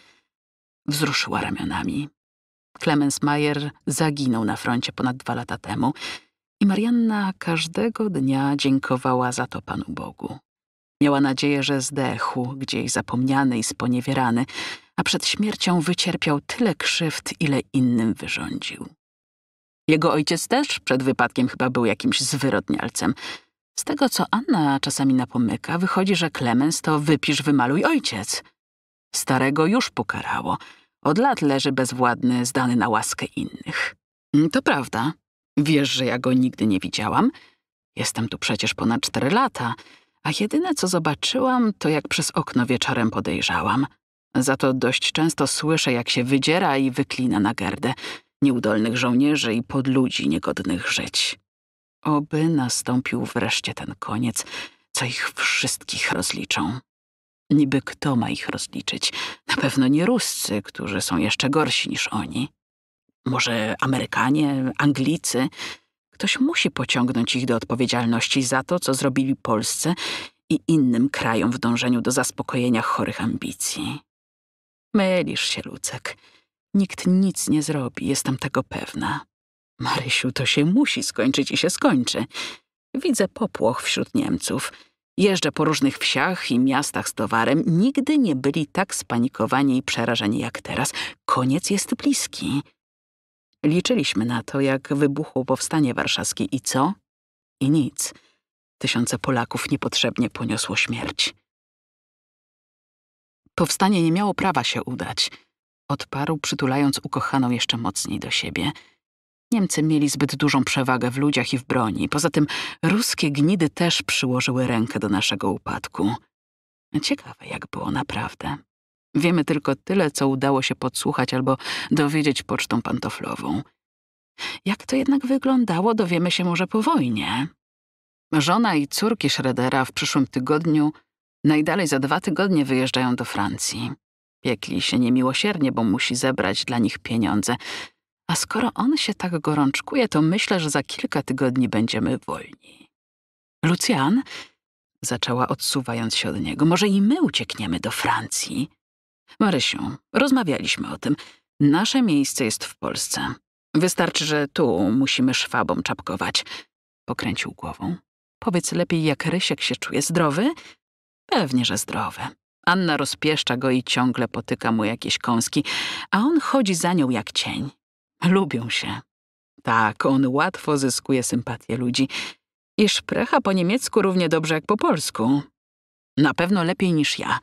Wzruszyła ramionami. Clemens Mayer zaginął na froncie ponad dwa lata temu i Marianna każdego dnia dziękowała za to Panu Bogu. Miała nadzieję, że zdechł, gdzieś zapomniany i sponiewierany, a przed śmiercią wycierpiał tyle krzywd, ile innym wyrządził. Jego ojciec też przed wypadkiem chyba był jakimś zwyrodnialcem – z tego, co Anna czasami napomyka, wychodzi, że Klemens to wypisz, wymaluj ojciec. Starego już pokarało. Od lat leży bezwładny, zdany na łaskę innych. Mm, to prawda. Wiesz, że ja go nigdy nie widziałam. Jestem tu przecież ponad cztery lata, a jedyne, co zobaczyłam, to jak przez okno wieczorem podejrzałam. Za to dość często słyszę, jak się wydziera i wyklina na gerdę nieudolnych żołnierzy i podludzi niegodnych żyć. Oby nastąpił wreszcie ten koniec, co ich wszystkich rozliczą. Niby kto ma ich rozliczyć? Na pewno nie Ruscy, którzy są jeszcze gorsi niż oni. Może Amerykanie, Anglicy? Ktoś musi pociągnąć ich do odpowiedzialności za to, co zrobili Polsce i innym krajom w dążeniu do zaspokojenia chorych ambicji. Mylisz się, Lucek. Nikt nic nie zrobi, jestem tego pewna. Marysiu, to się musi skończyć i się skończy. Widzę popłoch wśród Niemców. Jeżdżę po różnych wsiach i miastach z towarem. Nigdy nie byli tak spanikowani i przerażeni jak teraz. Koniec jest bliski. Liczyliśmy na to, jak wybuchło powstanie warszawskie i co? I nic. Tysiące Polaków niepotrzebnie poniosło śmierć. Powstanie nie miało prawa się udać, odparł, przytulając ukochaną jeszcze mocniej do siebie – Niemcy mieli zbyt dużą przewagę w ludziach i w broni. Poza tym ruskie gnidy też przyłożyły rękę do naszego upadku. Ciekawe, jak było naprawdę. Wiemy tylko tyle, co udało się podsłuchać albo dowiedzieć pocztą pantoflową. Jak to jednak wyglądało, dowiemy się może po wojnie. Żona i córki Schredera w przyszłym tygodniu, najdalej za dwa tygodnie wyjeżdżają do Francji. Piekli się niemiłosiernie, bo musi zebrać dla nich pieniądze. A skoro on się tak gorączkuje, to myślę, że za kilka tygodni będziemy wolni. Lucian, zaczęła odsuwając się od niego, może i my uciekniemy do Francji. Marysiu, rozmawialiśmy o tym. Nasze miejsce jest w Polsce. Wystarczy, że tu musimy szwabom czapkować. Pokręcił głową. Powiedz lepiej, jak Rysiek się czuje. Zdrowy? Pewnie, że zdrowy. Anna rozpieszcza go i ciągle potyka mu jakieś kąski, a on chodzi za nią jak cień. Lubią się. Tak, on łatwo zyskuje sympatię ludzi. I szprecha po niemiecku równie dobrze jak po polsku. Na pewno lepiej niż ja.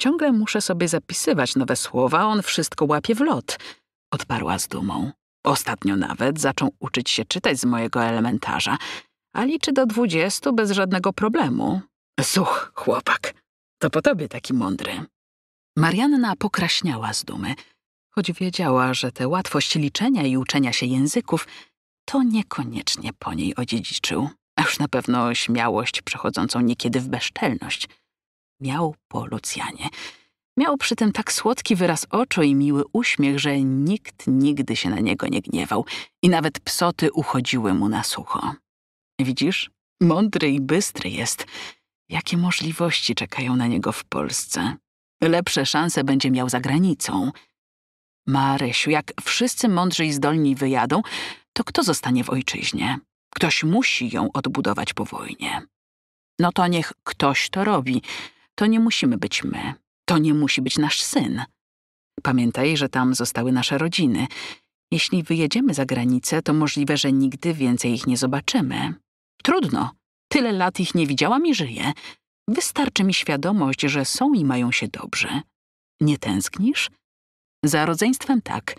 Ciągle muszę sobie zapisywać nowe słowa, on wszystko łapie w lot. Odparła z dumą. Ostatnio nawet zaczął uczyć się czytać z mojego elementarza, a liczy do dwudziestu bez żadnego problemu. Such, chłopak, to po tobie taki mądry. Marianna pokraśniała z dumy choć wiedziała, że tę łatwość liczenia i uczenia się języków to niekoniecznie po niej odziedziczył, a już na pewno śmiałość przechodzącą niekiedy w bezczelność. Miał po Lucjanie. Miał przy tym tak słodki wyraz oczu i miły uśmiech, że nikt nigdy się na niego nie gniewał i nawet psoty uchodziły mu na sucho. Widzisz, mądry i bystry jest. Jakie możliwości czekają na niego w Polsce? Lepsze szanse będzie miał za granicą. Marysiu, jak wszyscy mądrzy i zdolni wyjadą, to kto zostanie w ojczyźnie? Ktoś musi ją odbudować po wojnie. No to niech ktoś to robi. To nie musimy być my. To nie musi być nasz syn. Pamiętaj, że tam zostały nasze rodziny. Jeśli wyjedziemy za granicę, to możliwe, że nigdy więcej ich nie zobaczymy. Trudno. Tyle lat ich nie widziałam i żyję. Wystarczy mi świadomość, że są i mają się dobrze. Nie tęsknisz? Za rodzeństwem tak.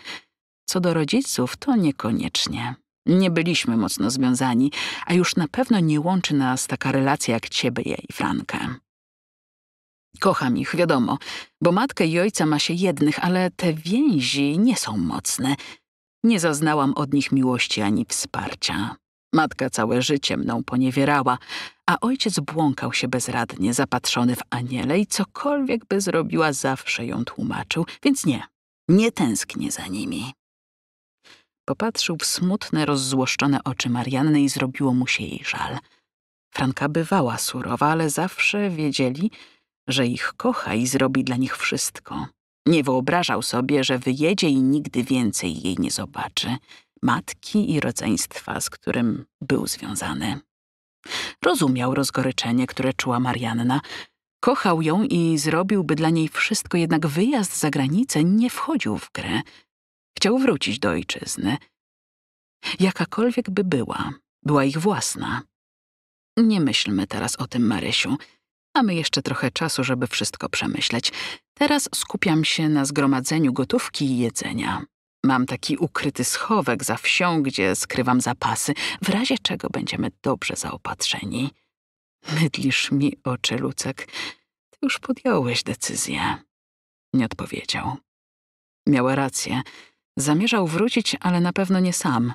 Co do rodziców, to niekoniecznie. Nie byliśmy mocno związani, a już na pewno nie łączy nas taka relacja jak ciebie i Frankę. Kocham ich, wiadomo, bo matkę i ojca ma się jednych, ale te więzi nie są mocne. Nie zaznałam od nich miłości ani wsparcia. Matka całe życie mną poniewierała, a ojciec błąkał się bezradnie, zapatrzony w aniele i cokolwiek by zrobiła, zawsze ją tłumaczył, więc nie, nie tęsknię za nimi. Popatrzył w smutne, rozzłoszczone oczy Marianny i zrobiło mu się jej żal. Franka bywała surowa, ale zawsze wiedzieli, że ich kocha i zrobi dla nich wszystko. Nie wyobrażał sobie, że wyjedzie i nigdy więcej jej nie zobaczy, matki i rodzeństwa, z którym był związany. Rozumiał rozgoryczenie, które czuła Marianna, Kochał ją i zrobiłby dla niej wszystko, jednak wyjazd za granicę nie wchodził w grę. Chciał wrócić do ojczyzny. Jakakolwiek by była, była ich własna. Nie myślmy teraz o tym, Marysiu. Mamy jeszcze trochę czasu, żeby wszystko przemyśleć. Teraz skupiam się na zgromadzeniu gotówki i jedzenia. Mam taki ukryty schowek za wsią, gdzie skrywam zapasy, w razie czego będziemy dobrze zaopatrzeni. Mydlisz mi oczy, Lucek. Ty już podjąłeś decyzję. Nie odpowiedział. Miała rację. Zamierzał wrócić, ale na pewno nie sam.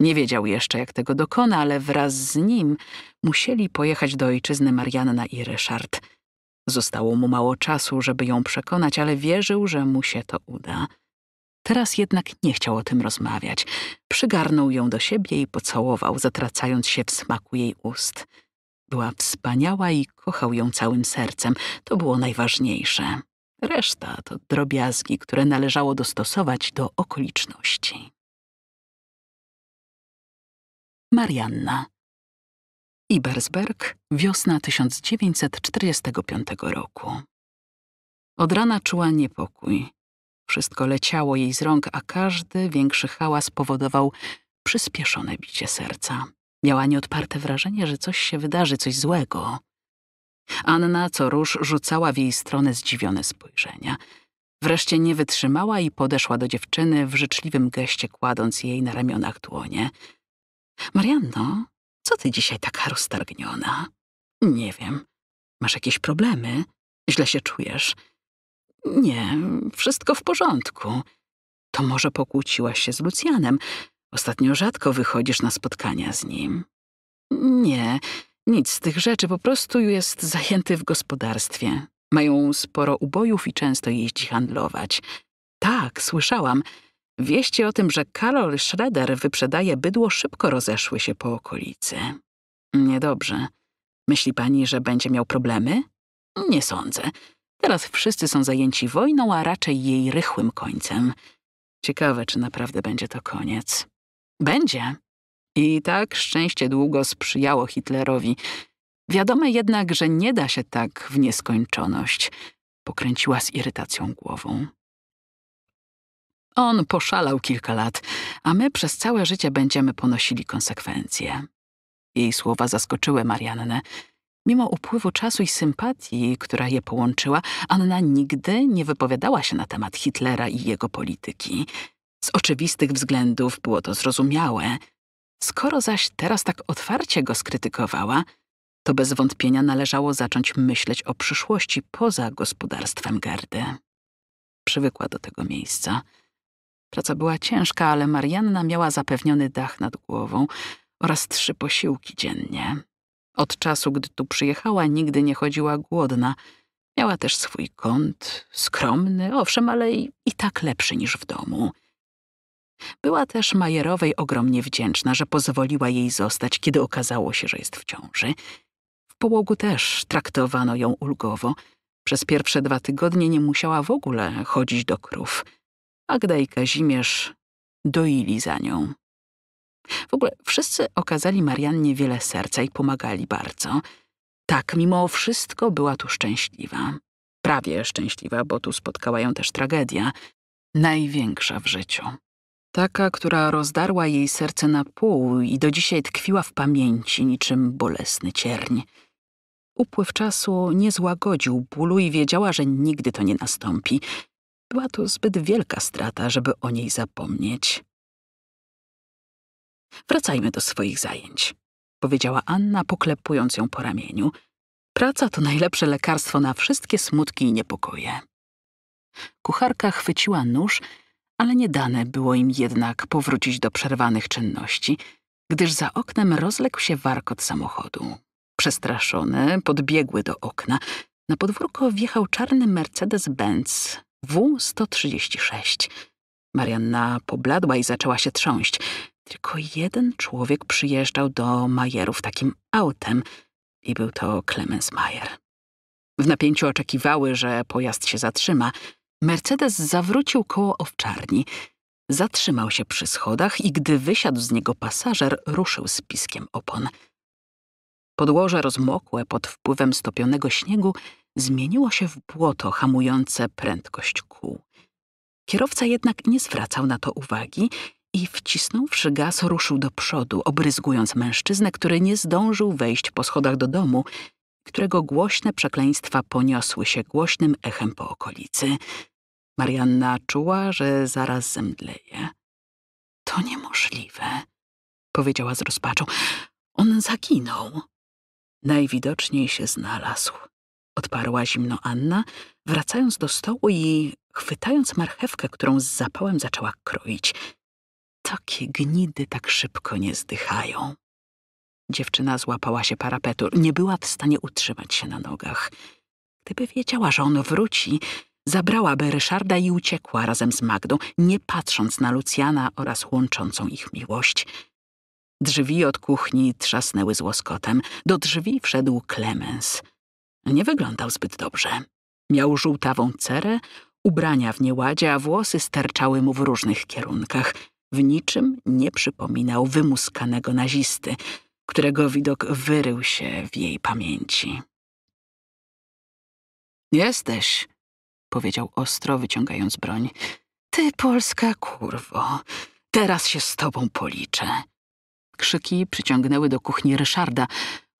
Nie wiedział jeszcze, jak tego dokona, ale wraz z nim musieli pojechać do ojczyzny Marianna i Ryszard. Zostało mu mało czasu, żeby ją przekonać, ale wierzył, że mu się to uda. Teraz jednak nie chciał o tym rozmawiać. Przygarnął ją do siebie i pocałował, zatracając się w smaku jej ust. Była wspaniała i kochał ją całym sercem. To było najważniejsze. Reszta to drobiazgi, które należało dostosować do okoliczności. Marianna. Ibersberg, wiosna 1945 roku. Od rana czuła niepokój. Wszystko leciało jej z rąk, a każdy większy hałas powodował przyspieszone bicie serca. Miała nieodparte wrażenie, że coś się wydarzy, coś złego. Anna co róż rzucała w jej stronę zdziwione spojrzenia. Wreszcie nie wytrzymała i podeszła do dziewczyny w życzliwym geście, kładąc jej na ramionach dłonie. Marianno, co ty dzisiaj taka roztargniona? Nie wiem. Masz jakieś problemy? Źle się czujesz? Nie, wszystko w porządku. To może pokłóciłaś się z Lucjanem. Ostatnio rzadko wychodzisz na spotkania z nim. Nie, nic z tych rzeczy, po prostu jest zajęty w gospodarstwie. Mają sporo ubojów i często jeździ handlować. Tak, słyszałam. Wieści o tym, że Karol Schroeder wyprzedaje bydło, szybko rozeszły się po okolicy. Niedobrze. Myśli pani, że będzie miał problemy? Nie sądzę. Teraz wszyscy są zajęci wojną, a raczej jej rychłym końcem. Ciekawe, czy naprawdę będzie to koniec. Będzie. I tak szczęście długo sprzyjało Hitlerowi. Wiadome jednak, że nie da się tak w nieskończoność. Pokręciła z irytacją głową. On poszalał kilka lat, a my przez całe życie będziemy ponosili konsekwencje. Jej słowa zaskoczyły Mariannę. Mimo upływu czasu i sympatii, która je połączyła, Anna nigdy nie wypowiadała się na temat Hitlera i jego polityki. Z oczywistych względów było to zrozumiałe. Skoro zaś teraz tak otwarcie go skrytykowała, to bez wątpienia należało zacząć myśleć o przyszłości poza gospodarstwem Gerdy. Przywykła do tego miejsca. Praca była ciężka, ale Marianna miała zapewniony dach nad głową oraz trzy posiłki dziennie. Od czasu, gdy tu przyjechała, nigdy nie chodziła głodna. Miała też swój kąt, skromny, owszem, ale i, i tak lepszy niż w domu – była też Majerowej ogromnie wdzięczna, że pozwoliła jej zostać, kiedy okazało się, że jest w ciąży. W połogu też traktowano ją ulgowo. Przez pierwsze dwa tygodnie nie musiała w ogóle chodzić do krów. Agda i Kazimierz doili za nią. W ogóle wszyscy okazali Mariannie wiele serca i pomagali bardzo. Tak, mimo wszystko była tu szczęśliwa. Prawie szczęśliwa, bo tu spotkała ją też tragedia, największa w życiu. Taka, która rozdarła jej serce na pół i do dzisiaj tkwiła w pamięci niczym bolesny cierń. Upływ czasu nie złagodził bólu i wiedziała, że nigdy to nie nastąpi. Była to zbyt wielka strata, żeby o niej zapomnieć. Wracajmy do swoich zajęć, powiedziała Anna, poklepując ją po ramieniu. Praca to najlepsze lekarstwo na wszystkie smutki i niepokoje. Kucharka chwyciła nóż ale nie dane było im jednak powrócić do przerwanych czynności, gdyż za oknem rozległ się warkot samochodu. Przestraszone podbiegły do okna. Na podwórko wjechał czarny Mercedes-Benz W-136. Marianna pobladła i zaczęła się trząść. Tylko jeden człowiek przyjeżdżał do Majerów takim autem i był to Clemens Majer. W napięciu oczekiwały, że pojazd się zatrzyma, Mercedes zawrócił koło owczarni. Zatrzymał się przy schodach i gdy wysiadł z niego pasażer, ruszył z piskiem opon. Podłoże rozmokłe pod wpływem stopionego śniegu zmieniło się w błoto hamujące prędkość kół. Kierowca jednak nie zwracał na to uwagi i wcisnąwszy gaz ruszył do przodu, obryzgując mężczyznę, który nie zdążył wejść po schodach do domu, którego głośne przekleństwa poniosły się głośnym echem po okolicy. Marianna czuła, że zaraz zemdleje. To niemożliwe, powiedziała z rozpaczą. On zaginął. Najwidoczniej się znalazł, odparła zimno Anna, wracając do stołu i chwytając marchewkę, którą z zapałem zaczęła kroić. Takie gnidy tak szybko nie zdychają. Dziewczyna złapała się parapetu, nie była w stanie utrzymać się na nogach. Gdyby wiedziała, że on wróci, Zabrałaby Ryszarda i uciekła razem z Magdą, nie patrząc na Lucjana oraz łączącą ich miłość. Drzwi od kuchni trzasnęły z łoskotem. Do drzwi wszedł Klemens. Nie wyglądał zbyt dobrze. Miał żółtawą cerę, ubrania w nieładzie, a włosy sterczały mu w różnych kierunkach. W niczym nie przypominał wymuskanego nazisty, którego widok wyrył się w jej pamięci. Jesteś, powiedział ostro, wyciągając broń. Ty, polska kurwo, teraz się z tobą policzę. Krzyki przyciągnęły do kuchni Ryszarda,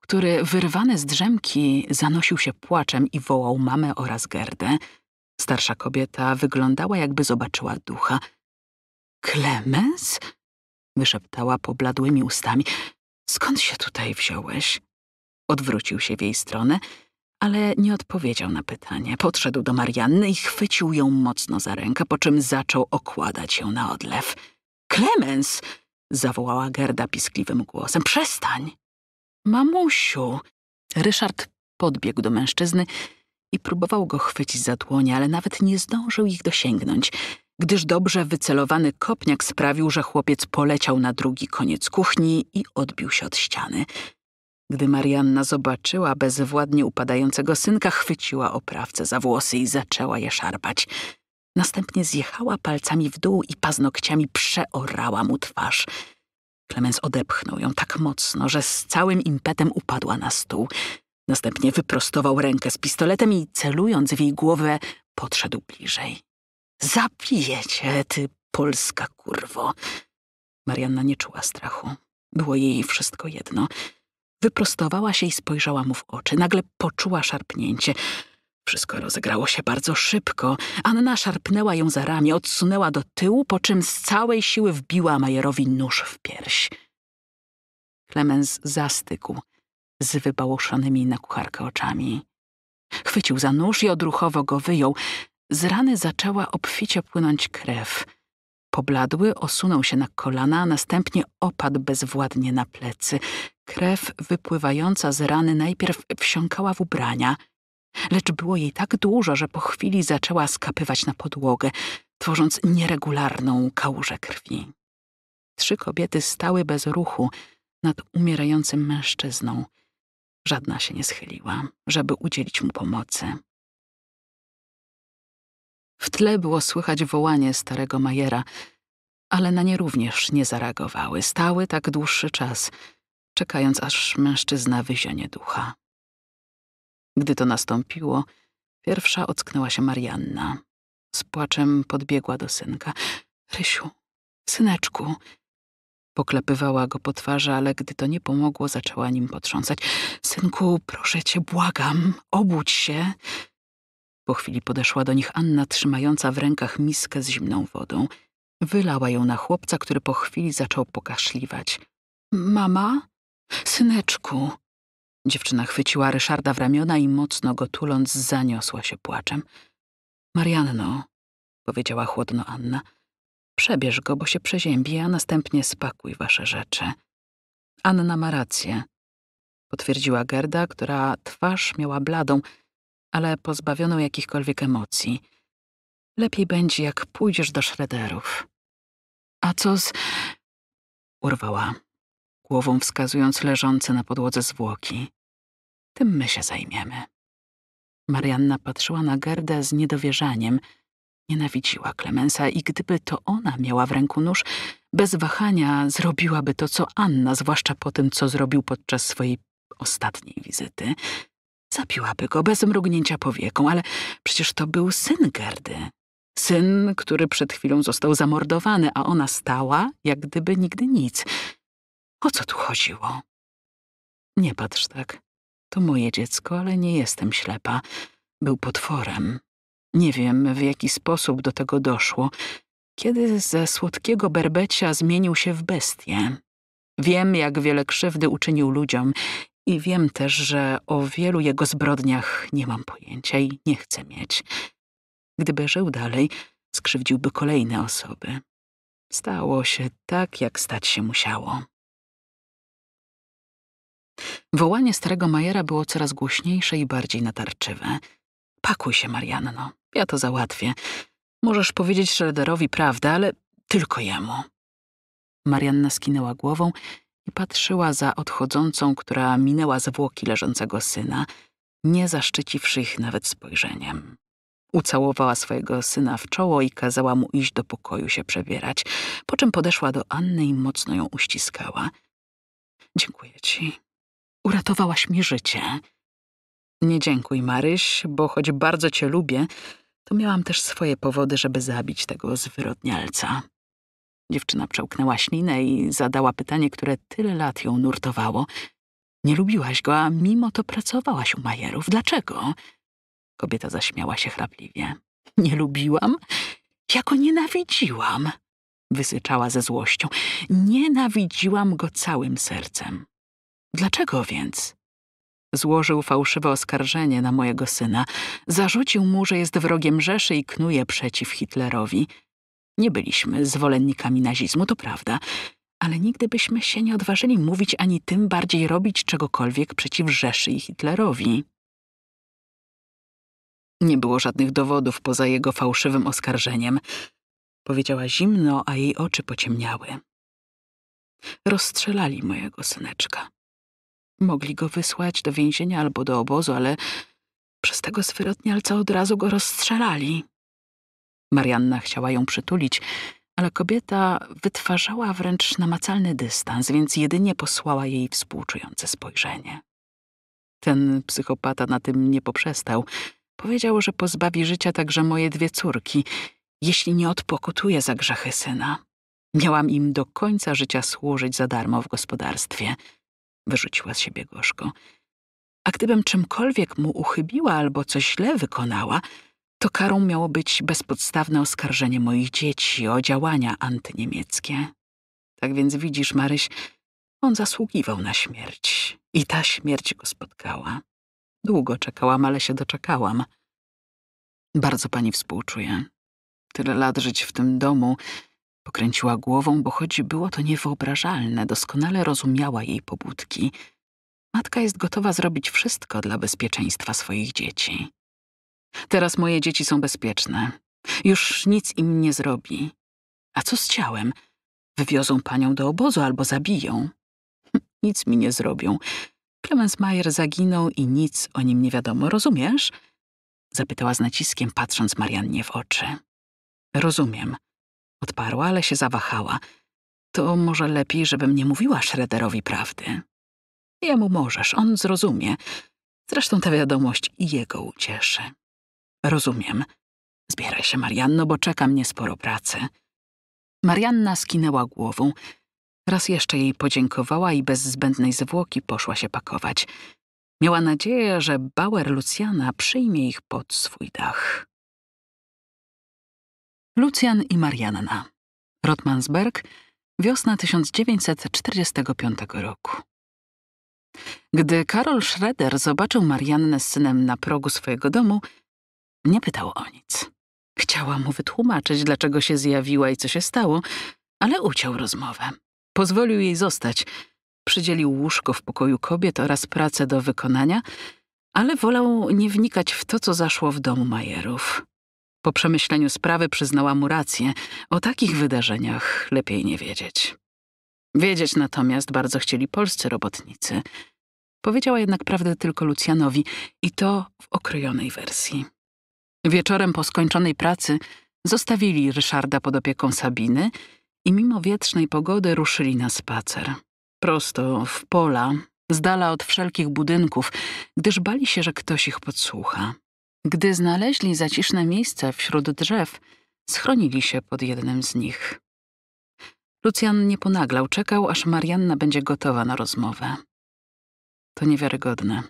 który wyrwany z drzemki zanosił się płaczem i wołał mamę oraz Gerdę. Starsza kobieta wyglądała, jakby zobaczyła ducha. Klemens? wyszeptała pobladłymi ustami. Skąd się tutaj wziąłeś? Odwrócił się w jej stronę ale nie odpowiedział na pytanie. Podszedł do Marianny i chwycił ją mocno za rękę, po czym zaczął okładać ją na odlew. Klemens! zawołała Gerda piskliwym głosem. Przestań! Mamusiu! Ryszard podbiegł do mężczyzny i próbował go chwycić za dłonie, ale nawet nie zdążył ich dosięgnąć, gdyż dobrze wycelowany kopniak sprawił, że chłopiec poleciał na drugi koniec kuchni i odbił się od ściany. Gdy Marianna zobaczyła bezwładnie upadającego synka, chwyciła oprawcę za włosy i zaczęła je szarpać. Następnie zjechała palcami w dół i paznokciami przeorała mu twarz. Klemens odepchnął ją tak mocno, że z całym impetem upadła na stół. Następnie wyprostował rękę z pistoletem i celując w jej głowę, podszedł bliżej. Zapijecie, ty polska kurwo! Marianna nie czuła strachu. Było jej wszystko jedno. Wyprostowała się i spojrzała mu w oczy. Nagle poczuła szarpnięcie. Wszystko rozegrało się bardzo szybko. Anna szarpnęła ją za ramię, odsunęła do tyłu, po czym z całej siły wbiła Majerowi nóż w pierś. Klemens zastygł z wybałoszonymi na kucharkę oczami. Chwycił za nóż i odruchowo go wyjął. Z rany zaczęła obficie płynąć krew. Pobladły, osunął się na kolana, a następnie opadł bezwładnie na plecy. Krew wypływająca z rany najpierw wsiąkała w ubrania, lecz było jej tak dużo, że po chwili zaczęła skapywać na podłogę, tworząc nieregularną kałużę krwi. Trzy kobiety stały bez ruchu nad umierającym mężczyzną. Żadna się nie schyliła, żeby udzielić mu pomocy. W tle było słychać wołanie starego Majera, ale na nie również nie zareagowały. Stały tak dłuższy czas, czekając aż mężczyzna wyzionie ducha. Gdy to nastąpiło, pierwsza ocknęła się Marianna. Z płaczem podbiegła do synka. Rysiu, syneczku. Poklepywała go po twarzy, ale gdy to nie pomogło, zaczęła nim potrząsać. Synku, proszę cię, błagam, obudź się. Po chwili podeszła do nich Anna, trzymająca w rękach miskę z zimną wodą. Wylała ją na chłopca, który po chwili zaczął pokaszliwać. Mama? Syneczku! Dziewczyna chwyciła Ryszarda w ramiona i mocno go tuląc zaniosła się płaczem. Marianno, powiedziała chłodno Anna, przebierz go, bo się przeziębi, a następnie spakuj wasze rzeczy. Anna ma rację, potwierdziła Gerda, która twarz miała bladą, ale pozbawioną jakichkolwiek emocji. Lepiej będzie, jak pójdziesz do Shredderów. A co z... Urwała, głową wskazując leżące na podłodze zwłoki. Tym my się zajmiemy. Marianna patrzyła na Gerdę z niedowierzaniem. Nienawidziła Klemensa i gdyby to ona miała w ręku nóż, bez wahania zrobiłaby to, co Anna, zwłaszcza po tym, co zrobił podczas swojej ostatniej wizyty. Zapiłaby go bez mrugnięcia powieką, ale przecież to był syn Gerdy. Syn, który przed chwilą został zamordowany, a ona stała, jak gdyby nigdy nic. O co tu chodziło? Nie patrz tak. To moje dziecko, ale nie jestem ślepa. Był potworem. Nie wiem, w jaki sposób do tego doszło. Kiedy ze słodkiego berbecia zmienił się w bestię. Wiem, jak wiele krzywdy uczynił ludziom i wiem też, że o wielu jego zbrodniach nie mam pojęcia i nie chcę mieć. Gdyby żył dalej, skrzywdziłby kolejne osoby. Stało się tak, jak stać się musiało. Wołanie starego Majera było coraz głośniejsze i bardziej natarczywe. Pakuj się, Marianno, ja to załatwię. Możesz powiedzieć Schroederowi prawdę, ale tylko jemu. Marianna skinęła głową i patrzyła za odchodzącą, która minęła zwłoki leżącego syna, nie zaszczyciwszy ich nawet spojrzeniem. Ucałowała swojego syna w czoło i kazała mu iść do pokoju się przebierać, po czym podeszła do Anny i mocno ją uściskała. Dziękuję ci. Uratowałaś mi życie. Nie dziękuj, Maryś, bo choć bardzo cię lubię, to miałam też swoje powody, żeby zabić tego zwyrodnialca. Dziewczyna przełknęła ślinę i zadała pytanie, które tyle lat ją nurtowało. Nie lubiłaś go, a mimo to pracowałaś u Majerów. Dlaczego? Kobieta zaśmiała się chrapliwie. Nie lubiłam? Jako go nienawidziłam, wysyczała ze złością. Nienawidziłam go całym sercem. Dlaczego więc? Złożył fałszywe oskarżenie na mojego syna. Zarzucił mu, że jest wrogiem Rzeszy i knuje przeciw Hitlerowi. Nie byliśmy zwolennikami nazizmu, to prawda, ale nigdy byśmy się nie odważyli mówić ani tym bardziej robić czegokolwiek przeciw Rzeszy i Hitlerowi. Nie było żadnych dowodów poza jego fałszywym oskarżeniem. Powiedziała zimno, a jej oczy pociemniały. Rozstrzelali mojego syneczka. Mogli go wysłać do więzienia albo do obozu, ale przez tego zwyrodnialca od razu go rozstrzelali. Marianna chciała ją przytulić, ale kobieta wytwarzała wręcz namacalny dystans, więc jedynie posłała jej współczujące spojrzenie. Ten psychopata na tym nie poprzestał. Powiedział, że pozbawi życia także moje dwie córki, jeśli nie odpokutuje za grzechy syna. Miałam im do końca życia służyć za darmo w gospodarstwie. Wyrzuciła z siebie gorzko. A gdybym czymkolwiek mu uchybiła albo coś źle wykonała, to karą miało być bezpodstawne oskarżenie moich dzieci o działania antyniemieckie. Tak więc widzisz, Maryś, on zasługiwał na śmierć. I ta śmierć go spotkała. Długo czekałam, ale się doczekałam. Bardzo pani współczuję. Tyle lat żyć w tym domu. Pokręciła głową, bo choć było to niewyobrażalne, doskonale rozumiała jej pobudki. Matka jest gotowa zrobić wszystko dla bezpieczeństwa swoich dzieci. Teraz moje dzieci są bezpieczne. Już nic im nie zrobi. A co z ciałem? Wywiozą panią do obozu albo zabiją. [laughs] Nic mi nie zrobią. Clemens Mayer zaginął i nic o nim nie wiadomo, rozumiesz? Zapytała z naciskiem, patrząc Mariannie w oczy. Rozumiem. Odparła, ale się zawahała. To może lepiej, żebym nie mówiła Schroederowi prawdy. Jemu możesz, on zrozumie. Zresztą ta wiadomość i jego ucieszy. Rozumiem. Zbieraj się, Marianno, bo czeka mnie sporo pracy. Marianna skinęła głową. Raz jeszcze jej podziękowała i bez zbędnej zwłoki poszła się pakować. Miała nadzieję, że Bauer Lucjana przyjmie ich pod swój dach. Lucjan i Marianna. Rotmansberg, wiosna 1945 roku. Gdy Karol Schroeder zobaczył Mariannę z synem na progu swojego domu, nie pytał o nic. Chciała mu wytłumaczyć, dlaczego się zjawiła i co się stało, ale uciął rozmowę. Pozwolił jej zostać. Przydzielił łóżko w pokoju kobiet oraz pracę do wykonania, ale wolał nie wnikać w to, co zaszło w domu Majerów. Po przemyśleniu sprawy przyznała mu rację. O takich wydarzeniach lepiej nie wiedzieć. Wiedzieć natomiast bardzo chcieli polscy robotnicy. Powiedziała jednak prawdę tylko Lucjanowi i to w okrojonej wersji. Wieczorem po skończonej pracy zostawili Ryszarda pod opieką Sabiny i mimo wietrznej pogody ruszyli na spacer. Prosto w pola, z dala od wszelkich budynków, gdyż bali się, że ktoś ich podsłucha. Gdy znaleźli zaciszne miejsce wśród drzew, schronili się pod jednym z nich. Lucjan nie ponaglał, czekał, aż Marianna będzie gotowa na rozmowę. To niewiarygodne.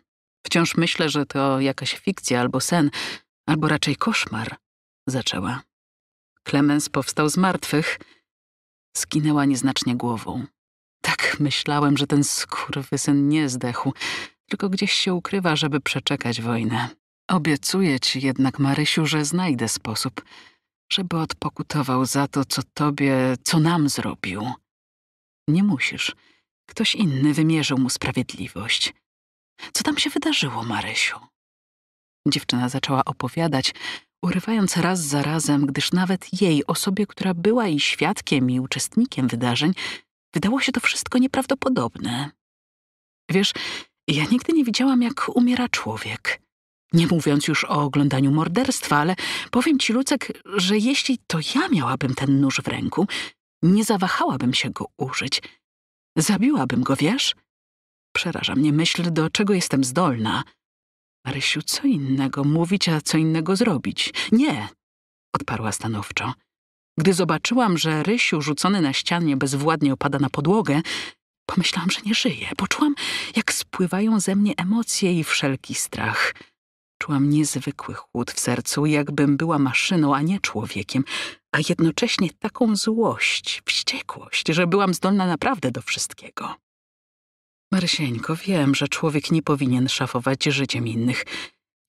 Wciąż myślę, że to jakaś fikcja albo sen, albo raczej koszmar, zaczęła. Klemens powstał z martwych. Skinęła nieznacznie głową. Tak myślałem, że ten skurwysyn nie zdechł, tylko gdzieś się ukrywa, żeby przeczekać wojnę. Obiecuję ci jednak, Marysiu, że znajdę sposób, żeby odpokutował za to, co tobie, co nam zrobił. Nie musisz. Ktoś inny wymierzył mu sprawiedliwość. Co tam się wydarzyło, Marysiu? Dziewczyna zaczęła opowiadać, urywając raz za razem, gdyż nawet jej, osobie, która była i świadkiem, i uczestnikiem wydarzeń, wydało się to wszystko nieprawdopodobne. Wiesz, ja nigdy nie widziałam, jak umiera człowiek. Nie mówiąc już o oglądaniu morderstwa, ale powiem ci, Lucek, że jeśli to ja miałabym ten nóż w ręku, nie zawahałabym się go użyć. Zabiłabym go, wiesz? Przeraża mnie myśl, do czego jestem zdolna. Marysiu, co innego mówić, a co innego zrobić. Nie, odparła stanowczo. Gdy zobaczyłam, że Rysiu rzucony na ścianie bezwładnie opada na podłogę, pomyślałam, że nie żyje. Poczułam, jak spływają ze mnie emocje i wszelki strach. Czułam niezwykły chłód w sercu, jakbym była maszyną, a nie człowiekiem, a jednocześnie taką złość, wściekłość, że byłam zdolna naprawdę do wszystkiego. Marysieńko, wiem, że człowiek nie powinien szafować życiem innych.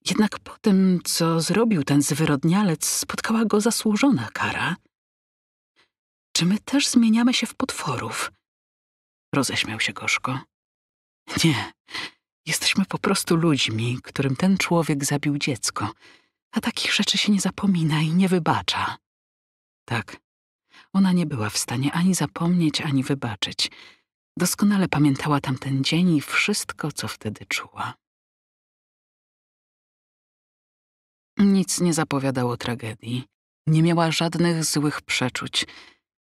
Jednak po tym, co zrobił ten zwyrodnialec, spotkała go zasłużona kara. Czy my też zmieniamy się w potworów? Roześmiał się gorzko. Nie, jesteśmy po prostu ludźmi, którym ten człowiek zabił dziecko, a takich rzeczy się nie zapomina i nie wybacza. Tak, ona nie była w stanie ani zapomnieć, ani wybaczyć. Doskonale pamiętała tamten dzień i wszystko, co wtedy czuła. Nic nie zapowiadało tragedii. Nie miała żadnych złych przeczuć.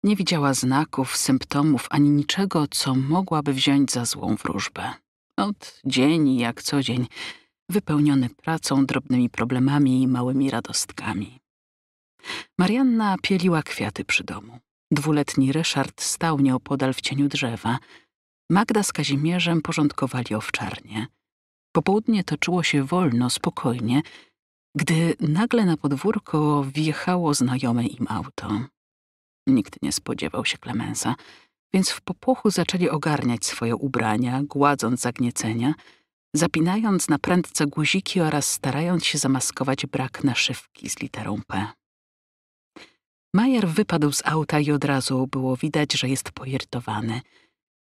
Nie widziała znaków, symptomów ani niczego, co mogłaby wziąć za złą wróżbę. Od dzień jak co dzień, wypełniony pracą, drobnymi problemami i małymi radostkami. Marianna pieliła kwiaty przy domu. Dwuletni Ryszard stał nieopodal w cieniu drzewa. Magda z Kazimierzem porządkowali owczarnie. Popołudnie toczyło się wolno, spokojnie, gdy nagle na podwórko wjechało znajome im auto. Nikt nie spodziewał się Klemensa, więc w popłochu zaczęli ogarniać swoje ubrania, gładząc zagniecenia, zapinając na prędce guziki oraz starając się zamaskować brak naszywki z literą P. Majer wypadł z auta i od razu było widać, że jest poirytowany.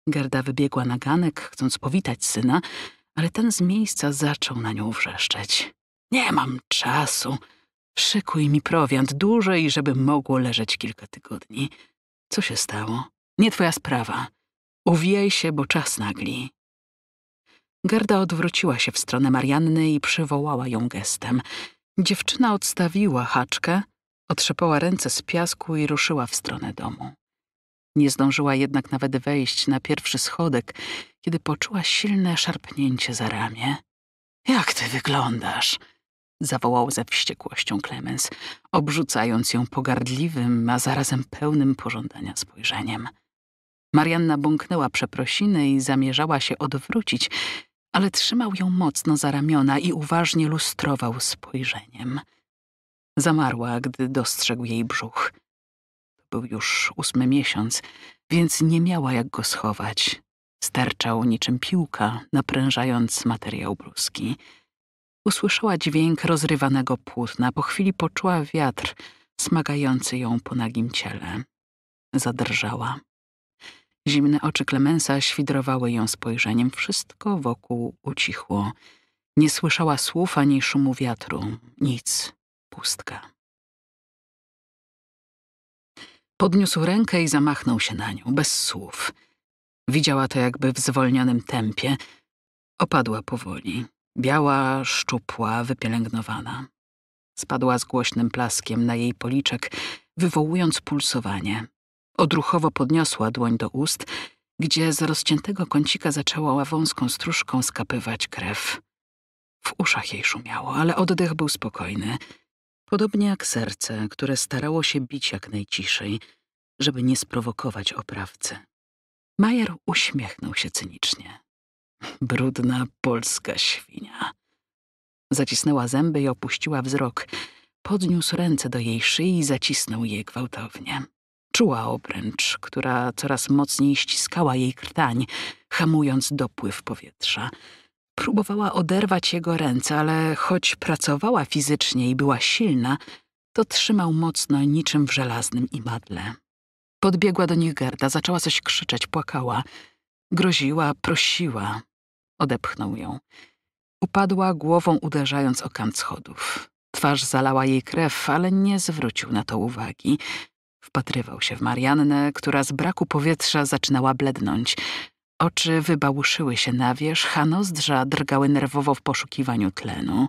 Gerda wybiegła na ganek, chcąc powitać syna, ale ten z miejsca zaczął na nią wrzeszczeć. Nie mam czasu. Szykuj mi prowiant dłużej, żeby mogło leżeć kilka tygodni. Co się stało? Nie twoja sprawa. Uwijaj się, bo czas nagli. Gerda odwróciła się w stronę Marianny i przywołała ją gestem. Dziewczyna odstawiła haczkę, Otrzepała ręce z piasku i ruszyła w stronę domu. Nie zdążyła jednak nawet wejść na pierwszy schodek, kiedy poczuła silne szarpnięcie za ramię. Jak ty wyglądasz? zawołał ze wściekłością Klemens, obrzucając ją pogardliwym, a zarazem pełnym pożądania spojrzeniem. Marianna bąknęła przeprosiny i zamierzała się odwrócić, ale trzymał ją mocno za ramiona i uważnie lustrował spojrzeniem. Zamarła, gdy dostrzegł jej brzuch. Był już ósmy miesiąc, więc nie miała jak go schować. Sterczał niczym piłka, naprężając materiał bluzki. Usłyszała dźwięk rozrywanego płótna, po chwili poczuła wiatr smagający ją po nagim ciele. Zadrżała. Zimne oczy Klemensa świdrowały ją spojrzeniem. Wszystko wokół ucichło. Nie słyszała słów ani szumu wiatru. Nic pustka. Podniósł rękę i zamachnął się na nią, bez słów. Widziała to jakby w zwolnionym tempie. Opadła powoli, biała, szczupła, wypielęgnowana. Spadła z głośnym plaskiem na jej policzek, wywołując pulsowanie. Odruchowo podniosła dłoń do ust, gdzie z rozciętego kącika zaczęła wąską stróżką skapywać krew. W uszach jej szumiało, ale oddech był spokojny – Podobnie jak serce, które starało się bić jak najciszej, żeby nie sprowokować oprawcy. Majer uśmiechnął się cynicznie. Brudna polska świnia. Zacisnęła zęby i opuściła wzrok. Podniósł ręce do jej szyi i zacisnął je gwałtownie. Czuła obręcz, która coraz mocniej ściskała jej krtań, hamując dopływ powietrza. Próbowała oderwać jego ręce, ale choć pracowała fizycznie i była silna, to trzymał mocno niczym w żelaznym imadle. Podbiegła do nich Gerda, zaczęła coś krzyczeć, płakała. Groziła, prosiła. Odepchnął ją. Upadła głową, uderzając o kant schodów. Twarz zalała jej krew, ale nie zwrócił na to uwagi. Wpatrywał się w Mariannę, która z braku powietrza zaczynała blednąć. Oczy wybałuszyły się na wierzch, a nozdrza drgały nerwowo w poszukiwaniu tlenu.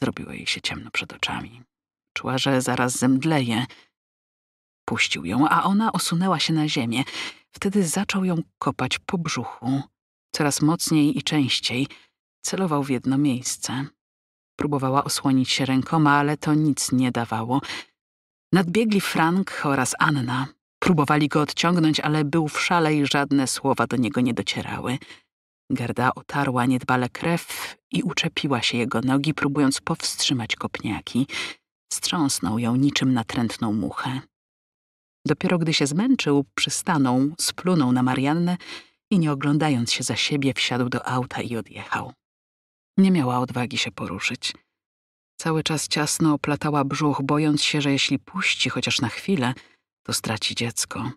Zrobiło jej się ciemno przed oczami. Czuła, że zaraz zemdleje. Puścił ją, a ona osunęła się na ziemię. Wtedy zaczął ją kopać po brzuchu. Coraz mocniej i częściej. Celował w jedno miejsce. Próbowała osłonić się rękoma, ale to nic nie dawało. Nadbiegli Frank oraz Anna. Próbowali go odciągnąć, ale był w szale i żadne słowa do niego nie docierały. Gerda otarła niedbale krew i uczepiła się jego nogi, próbując powstrzymać kopniaki. Strząsnął ją niczym natrętną muchę. Dopiero gdy się zmęczył, przystanął, splunął na Mariannę i nie oglądając się za siebie, wsiadł do auta i odjechał. Nie miała odwagi się poruszyć. Cały czas ciasno oplatała brzuch, bojąc się, że jeśli puści chociaż na chwilę, to straci dziecko.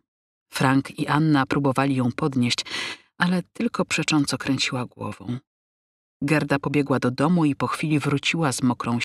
Frank i Anna próbowali ją podnieść, ale tylko przecząco kręciła głową. Gerda pobiegła do domu i po chwili wróciła z mokrą